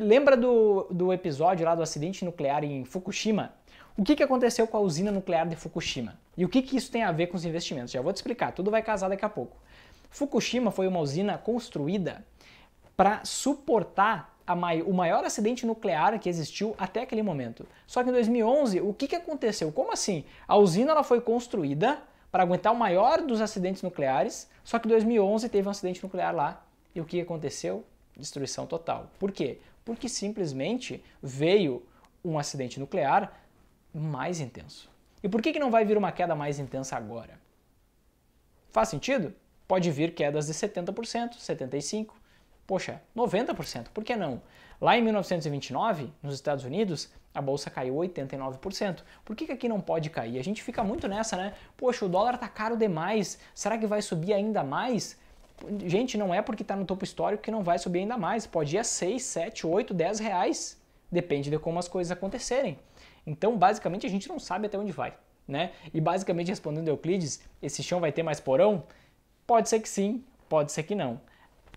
Lembra do, do episódio lá do acidente nuclear em Fukushima? O que, que aconteceu com a usina nuclear de Fukushima? E o que, que isso tem a ver com os investimentos? Já vou te explicar, tudo vai casar daqui a pouco. Fukushima foi uma usina construída para suportar Mai o maior acidente nuclear que existiu até aquele momento. Só que em 2011, o que, que aconteceu? Como assim? A usina ela foi construída para aguentar o maior dos acidentes nucleares, só que em 2011 teve um acidente nuclear lá. E o que aconteceu? Destruição total. Por quê? porque simplesmente veio um acidente nuclear mais intenso. E por que, que não vai vir uma queda mais intensa agora? Faz sentido? Pode vir quedas de 70%, 75%, poxa, 90%, por que não? Lá em 1929, nos Estados Unidos, a bolsa caiu 89%. Por que, que aqui não pode cair? A gente fica muito nessa, né? Poxa, o dólar tá caro demais, será que vai subir ainda mais? Gente, não é porque está no topo histórico que não vai subir ainda mais. Pode ir a 6, 7, 8, 10 reais. Depende de como as coisas acontecerem. Então, basicamente, a gente não sabe até onde vai. Né? E basicamente, respondendo Euclides, esse chão vai ter mais porão? Pode ser que sim, pode ser que não.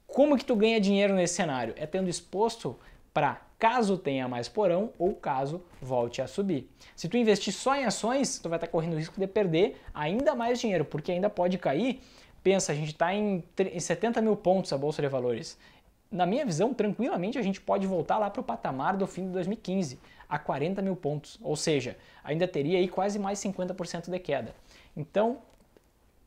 Como que tu ganha dinheiro nesse cenário? É tendo exposto para caso tenha mais porão ou caso volte a subir. Se tu investir só em ações, tu vai estar tá correndo o risco de perder ainda mais dinheiro, porque ainda pode cair Pensa, a gente está em, 70 mil pontos a Bolsa de Valores. Na minha visão, tranquilamente a gente pode voltar lá para o patamar do fim de 2015, a 40 mil pontos. Ou seja, ainda teria aí quase mais 50% de queda. Então,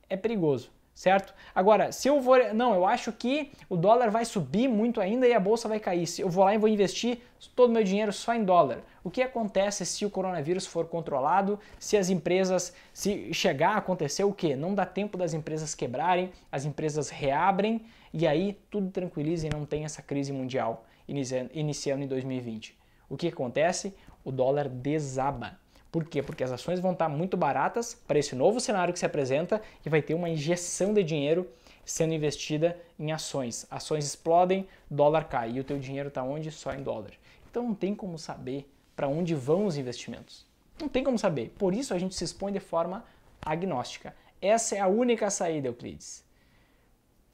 é perigoso certo? Agora, se eu vou, não, eu acho que o dólar vai subir muito ainda e a bolsa vai cair. Se eu vou lá e vou investir todo o meu dinheiro só em dólar. O que acontece se o coronavírus for controlado, se as empresas, se chegar a acontecer o quê? Não dá tempo das empresas quebrarem, as empresas reabrem e aí tudo tranquiliza e não tem essa crise mundial iniciando em 2020. O que acontece? O dólar desaba. Por quê? Porque as ações vão estar muito baratas para esse novo cenário que se apresenta e vai ter uma injeção de dinheiro sendo investida em ações. Ações explodem, dólar cai e o teu dinheiro está onde? Só em dólar. Então não tem como saber para onde vão os investimentos. Não tem como saber. Por isso a gente se expõe de forma agnóstica. Essa é a única saída, Euclides.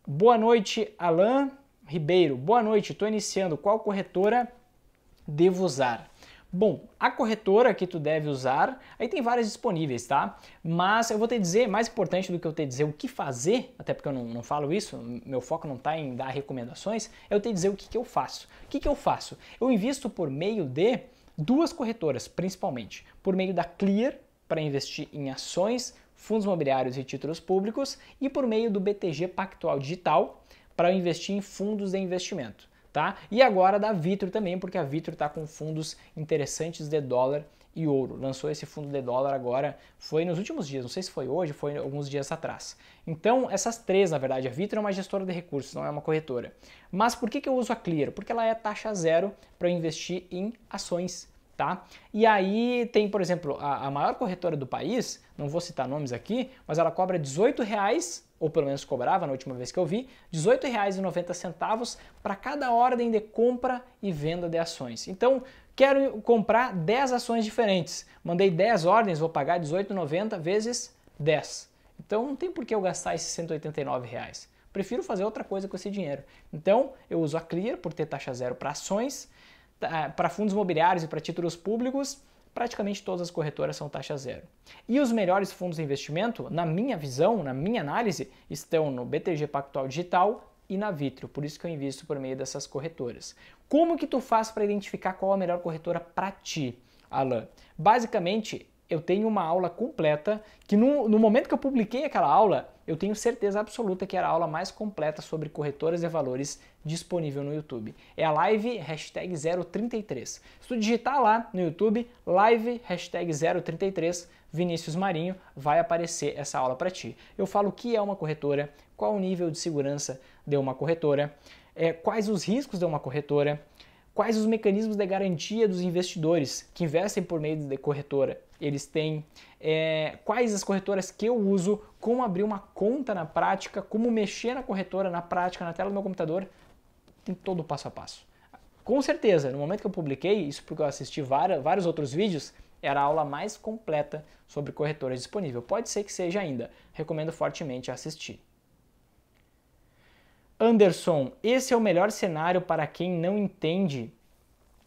Boa noite, Alain Ribeiro. Boa noite, estou iniciando. Qual corretora devo usar? Bom, a corretora que tu deve usar, aí tem várias disponíveis, tá? Mas eu vou te dizer, mais importante do que eu te dizer o que fazer, até porque eu não, não falo isso, meu foco não está em dar recomendações, é eu te dizer o que, que eu faço. O que, que eu faço? Eu invisto por meio de duas corretoras, principalmente. Por meio da Clear, para investir em ações, fundos imobiliários e títulos públicos, e por meio do BTG Pactual Digital, para investir em fundos de investimento tá? E agora da Vitro também, porque a Vitro está com fundos interessantes de dólar e ouro. Lançou esse fundo de dólar agora, foi nos últimos dias, não sei se foi hoje, foi alguns dias atrás. Então, essas três, na verdade, a Vitro é uma gestora de recursos, não é uma corretora. Mas por que, que eu uso a Clear? Porque ela é taxa zero para investir em ações tá? E aí tem, por exemplo, a, a maior corretora do país, não vou citar nomes aqui, mas ela cobra 18 reais ou pelo menos cobrava na última vez que eu vi, R$ 18,90 para cada ordem de compra e venda de ações. Então, quero comprar 10 ações diferentes. Mandei 10 ordens, vou pagar R$ 18,90 vezes 10. Então, não tem por que eu gastar esses R$ 189. Reais. Prefiro fazer outra coisa com esse dinheiro. Então, eu uso a Clear por ter taxa zero para ações. Tá, para fundos imobiliários e para títulos públicos, praticamente todas as corretoras são taxa zero. E os melhores fundos de investimento, na minha visão, na minha análise, estão no BTG Pactual Digital e na Vitro, por isso que eu invisto por meio dessas corretoras. Como que tu faz para identificar qual a melhor corretora para ti, Alan? Basicamente, eu tenho uma aula completa que no, no momento que eu publiquei aquela aula, eu tenho certeza absoluta que era a aula mais completa sobre corretoras e valores disponível no YouTube. É a live 033. Se tu digitar lá no YouTube, live 033, Vinícius Marinho, vai aparecer essa aula para ti. Eu falo o que é uma corretora, qual o nível de segurança de uma corretora, é, quais os riscos de uma corretora, Quais os mecanismos de garantia dos investidores que investem por meio de corretora? Eles têm é, quais as corretoras que eu uso, como abrir uma conta na prática, como mexer na corretora na prática, na tela do meu computador, tem todo o passo a passo. Com certeza, no momento que eu publiquei, isso porque eu assisti várias, vários outros vídeos, era a aula mais completa sobre corretoras disponível. Pode ser que seja ainda. Recomendo fortemente assistir. Anderson, esse é o melhor cenário para quem não entende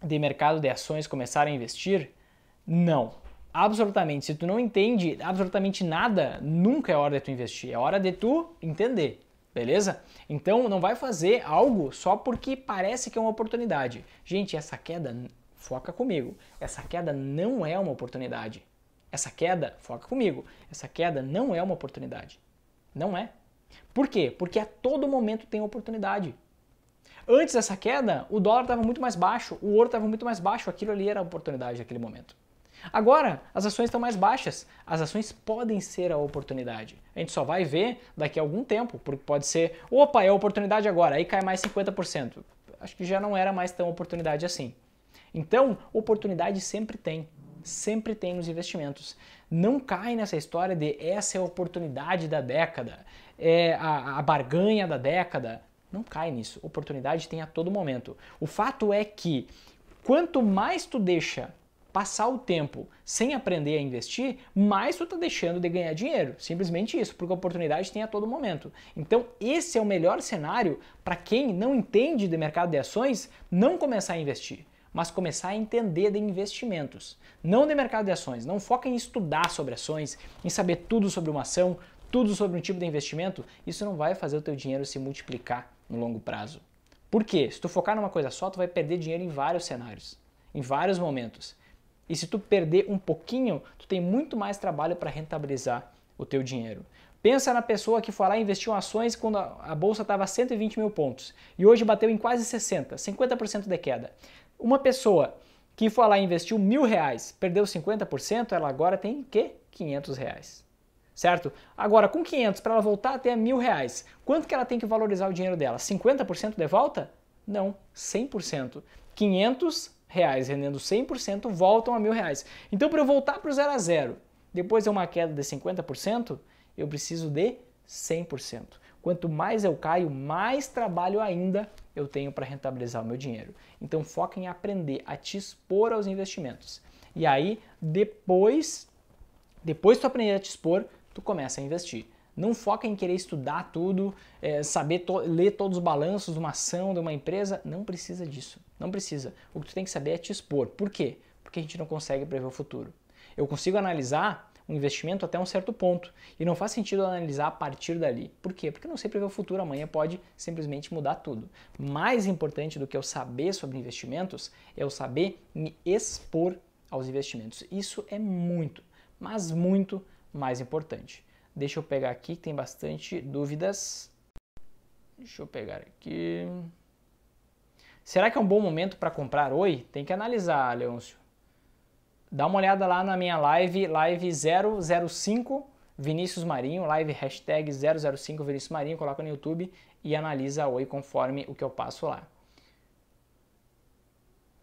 de mercado de ações começar a investir? Não, absolutamente. Se tu não entende absolutamente nada, nunca é hora de tu investir. É hora de tu entender, beleza? Então não vai fazer algo só porque parece que é uma oportunidade. Gente, essa queda, foca comigo. Essa queda não é uma oportunidade. Essa queda, foca comigo. Essa queda não é uma oportunidade. Não é. Por quê? Porque a todo momento tem oportunidade. Antes dessa queda, o dólar estava muito mais baixo, o ouro estava muito mais baixo, aquilo ali era a oportunidade naquele momento. Agora, as ações estão mais baixas, as ações podem ser a oportunidade. A gente só vai ver daqui a algum tempo, porque pode ser, opa, é a oportunidade agora, aí cai mais 50%. Acho que já não era mais tão oportunidade assim. Então, oportunidade sempre tem, sempre tem nos investimentos. Não cai nessa história de essa é a oportunidade da década, é, a, a barganha da década. Não cai nisso. Oportunidade tem a todo momento. O fato é que quanto mais tu deixa passar o tempo sem aprender a investir, mais tu está deixando de ganhar dinheiro. Simplesmente isso, porque a oportunidade tem a todo momento. Então, esse é o melhor cenário para quem não entende de mercado de ações não começar a investir, mas começar a entender de investimentos. Não de mercado de ações. Não foca em estudar sobre ações, em saber tudo sobre uma ação tudo sobre um tipo de investimento, isso não vai fazer o teu dinheiro se multiplicar no longo prazo. Por quê? Se tu focar numa coisa só, tu vai perder dinheiro em vários cenários, em vários momentos. E se tu perder um pouquinho, tu tem muito mais trabalho para rentabilizar o teu dinheiro. Pensa na pessoa que foi lá e investiu em ações quando a bolsa estava a 120 mil pontos e hoje bateu em quase 60, 50% de queda. Uma pessoa que foi lá e investiu mil reais, perdeu 50%, ela agora tem que 500 reais certo? Agora, com 500 para ela voltar até mil reais, quanto que ela tem que valorizar o dinheiro dela? 50% de volta? Não, 100%. 500 reais rendendo 100% voltam a mil reais. Então, para eu voltar para o zero a zero, depois de uma queda de 50%, eu preciso de 100%. Quanto mais eu caio, mais trabalho ainda eu tenho para rentabilizar o meu dinheiro. Então, foca em aprender a te expor aos investimentos. E aí, depois, depois que tu aprender a te expor, tu começa a investir. Não foca em querer estudar tudo, é, saber to ler todos os balanços de uma ação, de uma empresa. Não precisa disso. Não precisa. O que tu tem que saber é te expor. Por quê? Porque a gente não consegue prever o futuro. Eu consigo analisar um investimento até um certo ponto e não faz sentido analisar a partir dali. Por quê? Porque eu não sei prever o futuro. Amanhã pode simplesmente mudar tudo. Mais importante do que eu saber sobre investimentos é eu saber me expor aos investimentos. Isso é muito, mas muito mais importante. Deixa eu pegar aqui, tem bastante dúvidas. Deixa eu pegar aqui. Será que é um bom momento para comprar Oi? Tem que analisar, Leôncio. Dá uma olhada lá na minha live, live 005 Vinícius Marinho, live hashtag 005 Vinícius Marinho, coloca no YouTube e analisa a Oi conforme o que eu passo lá.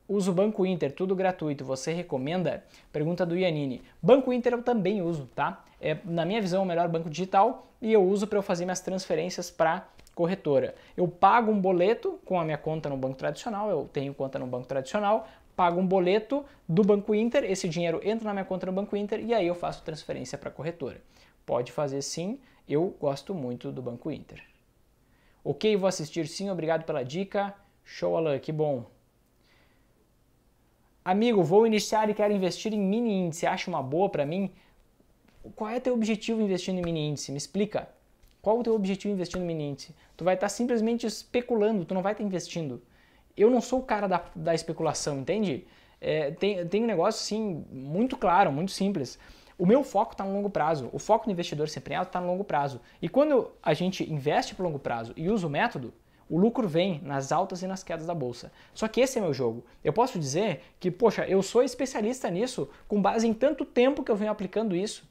Uso Banco Inter, tudo gratuito. Você recomenda? Pergunta do Ianini. Banco Inter eu também uso, tá? É, na minha visão, o melhor banco digital e eu uso para eu fazer minhas transferências para corretora. Eu pago um boleto com a minha conta no banco tradicional, eu tenho conta no banco tradicional, pago um boleto do Banco Inter, esse dinheiro entra na minha conta no Banco Inter e aí eu faço transferência para corretora. Pode fazer sim, eu gosto muito do Banco Inter. Ok, vou assistir sim, obrigado pela dica. Show, Alan, que bom. Amigo, vou iniciar e quero investir em mini índice, acha uma boa para mim? Qual é teu objetivo investindo em mini índice? Me explica. Qual o teu objetivo investindo em mini índice? Tu vai estar tá simplesmente especulando, tu não vai estar tá investindo. Eu não sou o cara da, da especulação, entende? É, tem, tem um negócio assim muito claro, muito simples. O meu foco está no longo prazo. O foco do investidor sempre está é no longo prazo. E quando a gente investe para longo prazo e usa o método, o lucro vem nas altas e nas quedas da bolsa. Só que esse é meu jogo. Eu posso dizer que, poxa, eu sou especialista nisso com base em tanto tempo que eu venho aplicando isso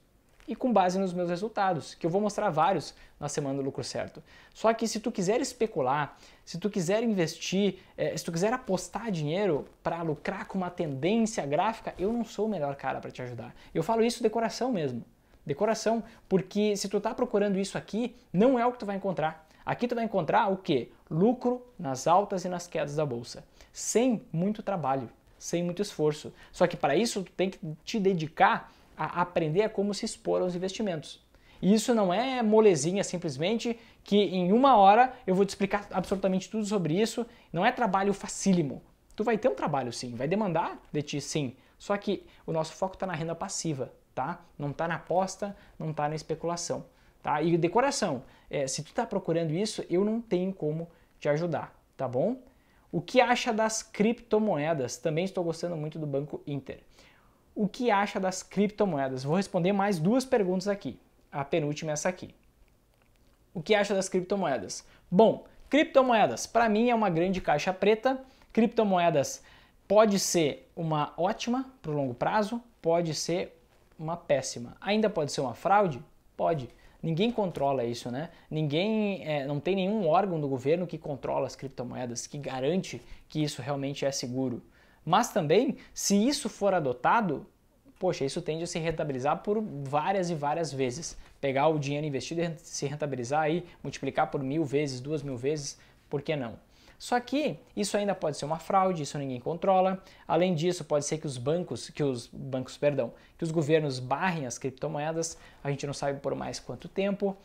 e com base nos meus resultados, que eu vou mostrar vários na semana do lucro certo. Só que se tu quiser especular, se tu quiser investir, eh, se tu quiser apostar dinheiro para lucrar com uma tendência gráfica, eu não sou o melhor cara para te ajudar. Eu falo isso de coração mesmo. De coração, porque se tu está procurando isso aqui, não é o que tu vai encontrar. Aqui tu vai encontrar o quê? lucro nas altas e nas quedas da bolsa, sem muito trabalho, sem muito esforço. Só que para isso tu tem que te dedicar a aprender a como se expor aos investimentos. E isso não é molezinha simplesmente que em uma hora eu vou te explicar absolutamente tudo sobre isso. Não é trabalho facílimo. Tu vai ter um trabalho sim, vai demandar de ti sim. Só que o nosso foco está na renda passiva, tá? Não está na aposta, não está na especulação tá? E decoração, é, se tu está procurando isso, eu não tenho como te ajudar, tá bom? O que acha das criptomoedas? Também estou gostando muito do Banco Inter. O que acha das criptomoedas? Vou responder mais duas perguntas aqui. A penúltima é essa aqui. O que acha das criptomoedas? Bom, criptomoedas para mim é uma grande caixa preta. Criptomoedas pode ser uma ótima para o longo prazo, pode ser uma péssima. Ainda pode ser uma fraude? Pode. Ninguém controla isso, né? Ninguém, é, não tem nenhum órgão do governo que controla as criptomoedas, que garante que isso realmente é seguro. Mas também, se isso for adotado, poxa, isso tende a se rentabilizar por várias e várias vezes. Pegar o dinheiro investido e se rentabilizar aí, multiplicar por mil vezes, duas mil vezes, por que não? Só que isso ainda pode ser uma fraude, isso ninguém controla. Além disso, pode ser que os bancos, que os bancos, perdão, que os governos barrem as criptomoedas, a gente não sabe por mais quanto tempo.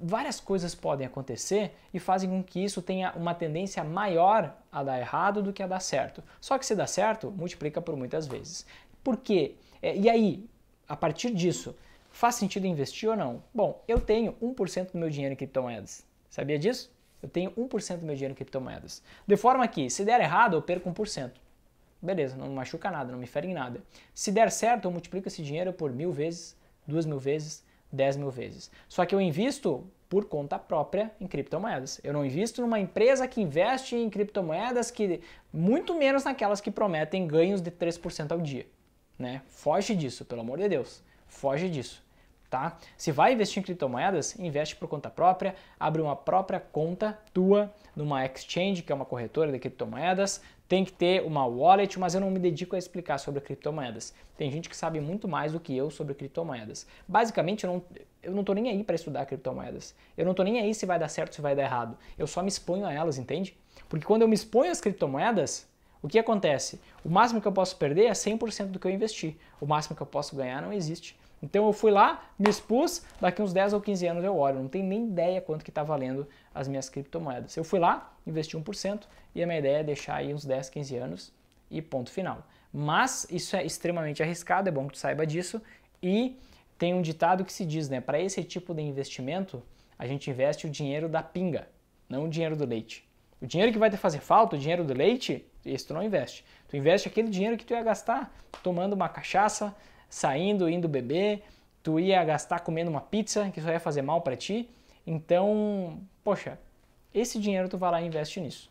Várias coisas podem acontecer e fazem com que isso tenha uma tendência maior a dar errado do que a dar certo. Só que se dá certo, multiplica por muitas vezes. Por quê? É, e aí, a partir disso, faz sentido investir ou não? Bom, eu tenho 1% do meu dinheiro em criptomoedas. Sabia disso? eu tenho 1% do meu dinheiro em criptomoedas. De forma que, se der errado, eu perco 1%. Beleza, não machuca nada, não me fere em nada. Se der certo, eu multiplico esse dinheiro por mil vezes, duas mil vezes, dez mil vezes. Só que eu invisto por conta própria em criptomoedas. Eu não invisto numa empresa que investe em criptomoedas que muito menos naquelas que prometem ganhos de 3% ao dia, né? Foge disso, pelo amor de Deus. Foge disso tá? Se vai investir em criptomoedas, investe por conta própria, abre uma própria conta tua numa exchange, que é uma corretora de criptomoedas, tem que ter uma wallet, mas eu não me dedico a explicar sobre criptomoedas. Tem gente que sabe muito mais do que eu sobre criptomoedas. Basicamente, eu não, eu não tô nem aí para estudar criptomoedas. Eu não tô nem aí se vai dar certo, se vai dar errado. Eu só me exponho a elas, entende? Porque quando eu me exponho às criptomoedas, o que acontece? O máximo que eu posso perder é 100% do que eu investi. O máximo que eu posso ganhar não existe. Então eu fui lá, me expus, daqui uns 10 ou 15 anos eu olho, não tenho nem ideia quanto que está valendo as minhas criptomoedas. Eu fui lá, investi 1% e a minha ideia é deixar aí uns 10, 15 anos e ponto final. Mas isso é extremamente arriscado, é bom que tu saiba disso e tem um ditado que se diz, né, para esse tipo de investimento, a gente investe o dinheiro da pinga, não o dinheiro do leite. O dinheiro que vai te fazer falta, o dinheiro do leite, esse tu não investe. Tu investe aquele dinheiro que tu ia gastar tomando uma cachaça, saindo, indo beber, tu ia gastar comendo uma pizza que só ia fazer mal para ti. Então, poxa, esse dinheiro tu vai lá e investe nisso.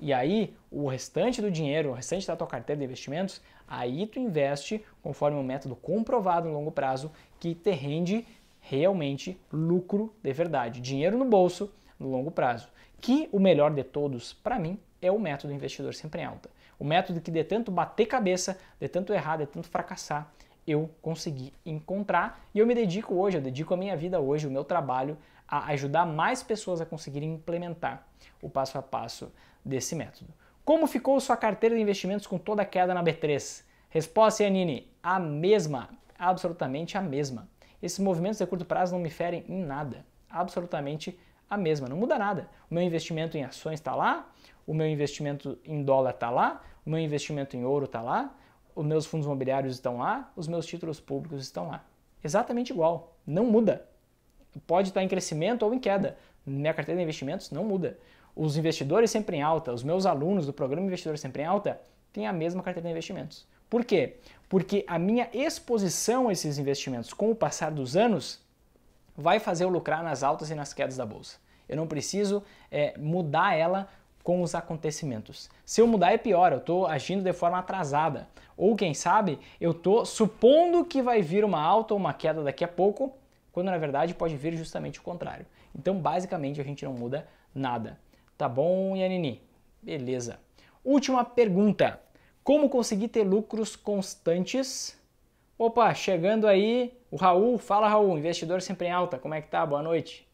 E aí, o restante do dinheiro, o restante da tua carteira de investimentos, aí tu investe conforme um método comprovado no longo prazo que te rende realmente lucro de verdade, dinheiro no bolso no longo prazo. Que o melhor de todos, para mim, é o método investidor sempre em alta. O método que de tanto bater cabeça, de tanto errar, de tanto fracassar, eu consegui encontrar e eu me dedico hoje, eu dedico a minha vida hoje, o meu trabalho a ajudar mais pessoas a conseguirem implementar o passo a passo desse método. Como ficou sua carteira de investimentos com toda a queda na B3? Resposta, Yanine, a mesma, absolutamente a mesma. Esses movimentos de curto prazo não me ferem em nada, absolutamente a mesma, não muda nada. O meu investimento em ações está lá, o meu investimento em dólar está lá, o meu investimento em ouro está lá, os meus fundos imobiliários estão lá, os meus títulos públicos estão lá. Exatamente igual, não muda. Pode estar em crescimento ou em queda. Minha carteira de investimentos não muda. Os investidores sempre em alta, os meus alunos do programa Investidores Sempre em Alta têm a mesma carteira de investimentos. Por quê? Porque a minha exposição a esses investimentos com o passar dos anos vai fazer eu lucrar nas altas e nas quedas da bolsa. Eu não preciso é, mudar ela com os acontecimentos. Se eu mudar é pior, eu estou agindo de forma atrasada. Ou quem sabe, eu estou supondo que vai vir uma alta ou uma queda daqui a pouco, quando na verdade pode vir justamente o contrário. Então, basicamente, a gente não muda nada. Tá bom, Yanini? Beleza. Última pergunta. Como conseguir ter lucros constantes? Opa, chegando aí, o Raul. Fala, Raul, investidor sempre em alta. Como é que tá? Boa noite.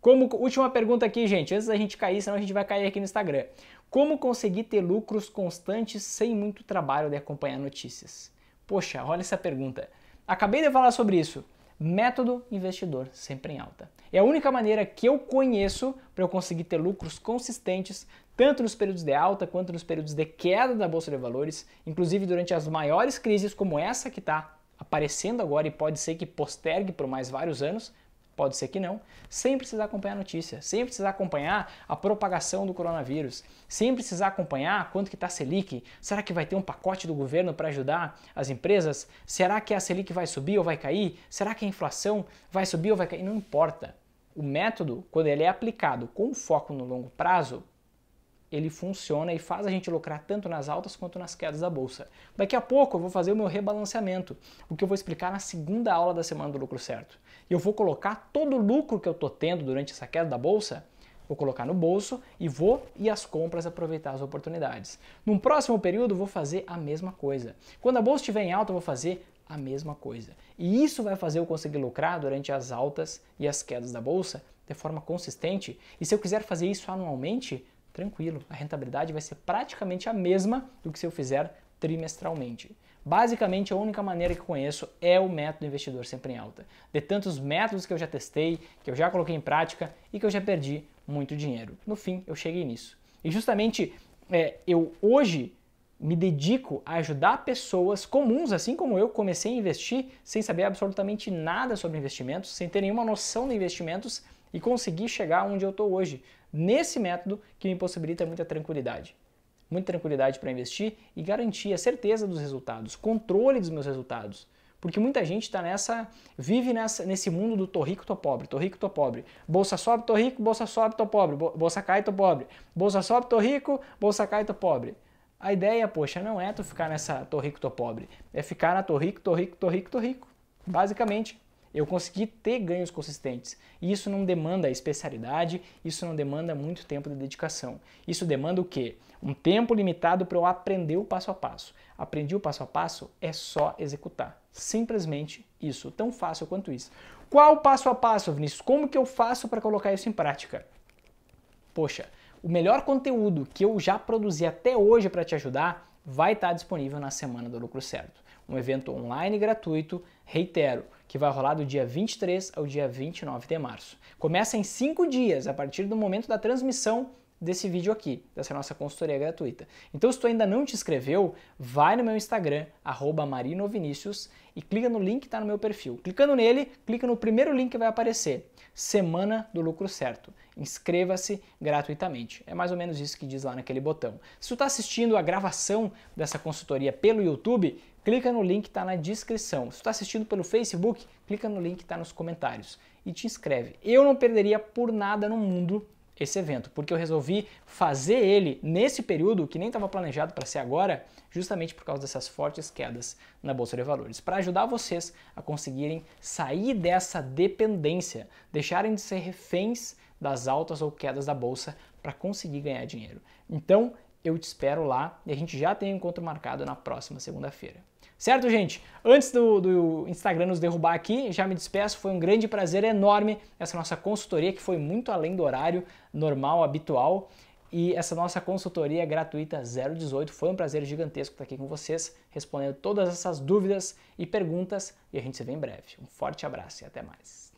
Como última pergunta aqui, gente, antes da gente cair, senão a gente vai cair aqui no Instagram. Como conseguir ter lucros constantes sem muito trabalho de acompanhar notícias? Poxa, olha essa pergunta. Acabei de falar sobre isso. Método investidor sempre em alta. É a única maneira que eu conheço para eu conseguir ter lucros consistentes, tanto nos períodos de alta quanto nos períodos de queda da bolsa de valores, inclusive durante as maiores crises como essa que está aparecendo agora e pode ser que postergue por mais vários anos pode ser que não, sem precisar acompanhar a notícia, sem precisar acompanhar a propagação do coronavírus, sem precisar acompanhar quanto que está a Selic, será que vai ter um pacote do governo para ajudar as empresas? Será que a Selic vai subir ou vai cair? Será que a inflação vai subir ou vai cair? Não importa. O método, quando ele é aplicado com foco no longo prazo, ele funciona e faz a gente lucrar tanto nas altas quanto nas quedas da bolsa. Daqui a pouco eu vou fazer o meu rebalanceamento, o que eu vou explicar na segunda aula da semana do lucro certo eu vou colocar todo o lucro que eu estou tendo durante essa queda da bolsa, vou colocar no bolso e vou ir às compras aproveitar as oportunidades. Num próximo período, vou fazer a mesma coisa. Quando a bolsa estiver em alta, eu vou fazer a mesma coisa. E isso vai fazer eu conseguir lucrar durante as altas e as quedas da bolsa de forma consistente. E se eu quiser fazer isso anualmente, tranquilo, a rentabilidade vai ser praticamente a mesma do que se eu fizer trimestralmente. Basicamente, a única maneira que conheço é o método investidor sempre em alta. De tantos métodos que eu já testei, que eu já coloquei em prática e que eu já perdi muito dinheiro. No fim, eu cheguei nisso. E justamente é, eu hoje me dedico a ajudar pessoas comuns, assim como eu, comecei a investir sem saber absolutamente nada sobre investimentos, sem ter nenhuma noção de investimentos e conseguir chegar onde eu estou hoje, nesse método que me possibilita muita tranquilidade muita tranquilidade para investir e garantir a certeza dos resultados, controle dos meus resultados. Porque muita gente está nessa, vive nessa, nesse mundo do tô rico, tô pobre, tô rico, tô pobre. Bolsa sobe, tô rico, bolsa sobe, tô pobre, bolsa cai, tô pobre. Bolsa sobe, tô rico, bolsa cai, tô pobre. A ideia, poxa, não é tu ficar nessa tô rico, tô pobre. É ficar na tô rico, tô rico, tô rico, tô rico. Basicamente, eu consegui ter ganhos consistentes. E isso não demanda especialidade, isso não demanda muito tempo de dedicação. Isso demanda o quê? Um tempo limitado para eu aprender o passo a passo. Aprendi o passo a passo, é só executar. Simplesmente isso, tão fácil quanto isso. Qual o passo a passo, Vinícius? Como que eu faço para colocar isso em prática? Poxa, o melhor conteúdo que eu já produzi até hoje para te ajudar vai estar tá disponível na Semana do Lucro Certo, um evento online gratuito reitero, que vai rolar do dia 23 ao dia 29 de março. Começa em cinco dias, a partir do momento da transmissão desse vídeo aqui, dessa nossa consultoria gratuita. Então, se tu ainda não te inscreveu, vai no meu Instagram, arroba marinovinicius, e clica no link que está no meu perfil. Clicando nele, clica no primeiro link que vai aparecer, Semana do Lucro Certo. Inscreva-se gratuitamente. É mais ou menos isso que diz lá naquele botão. Se tu está assistindo a gravação dessa consultoria pelo YouTube, clica no link que está na descrição. Se está assistindo pelo Facebook, clica no link que está nos comentários e te inscreve. Eu não perderia por nada no mundo esse evento, porque eu resolvi fazer ele nesse período que nem estava planejado para ser agora, justamente por causa dessas fortes quedas na bolsa de valores, para ajudar vocês a conseguirem sair dessa dependência, deixarem de ser reféns das altas ou quedas da bolsa para conseguir ganhar dinheiro. Então, eu te espero lá e a gente já tem um encontro marcado na próxima segunda-feira. Certo, gente? Antes do, do, Instagram nos derrubar aqui, já me despeço. Foi um grande prazer enorme essa nossa consultoria que foi muito além do horário normal, habitual. E essa nossa consultoria é gratuita 018 foi um prazer gigantesco estar aqui com vocês, respondendo todas essas dúvidas e perguntas. E a gente se vê em breve. Um forte abraço e até mais.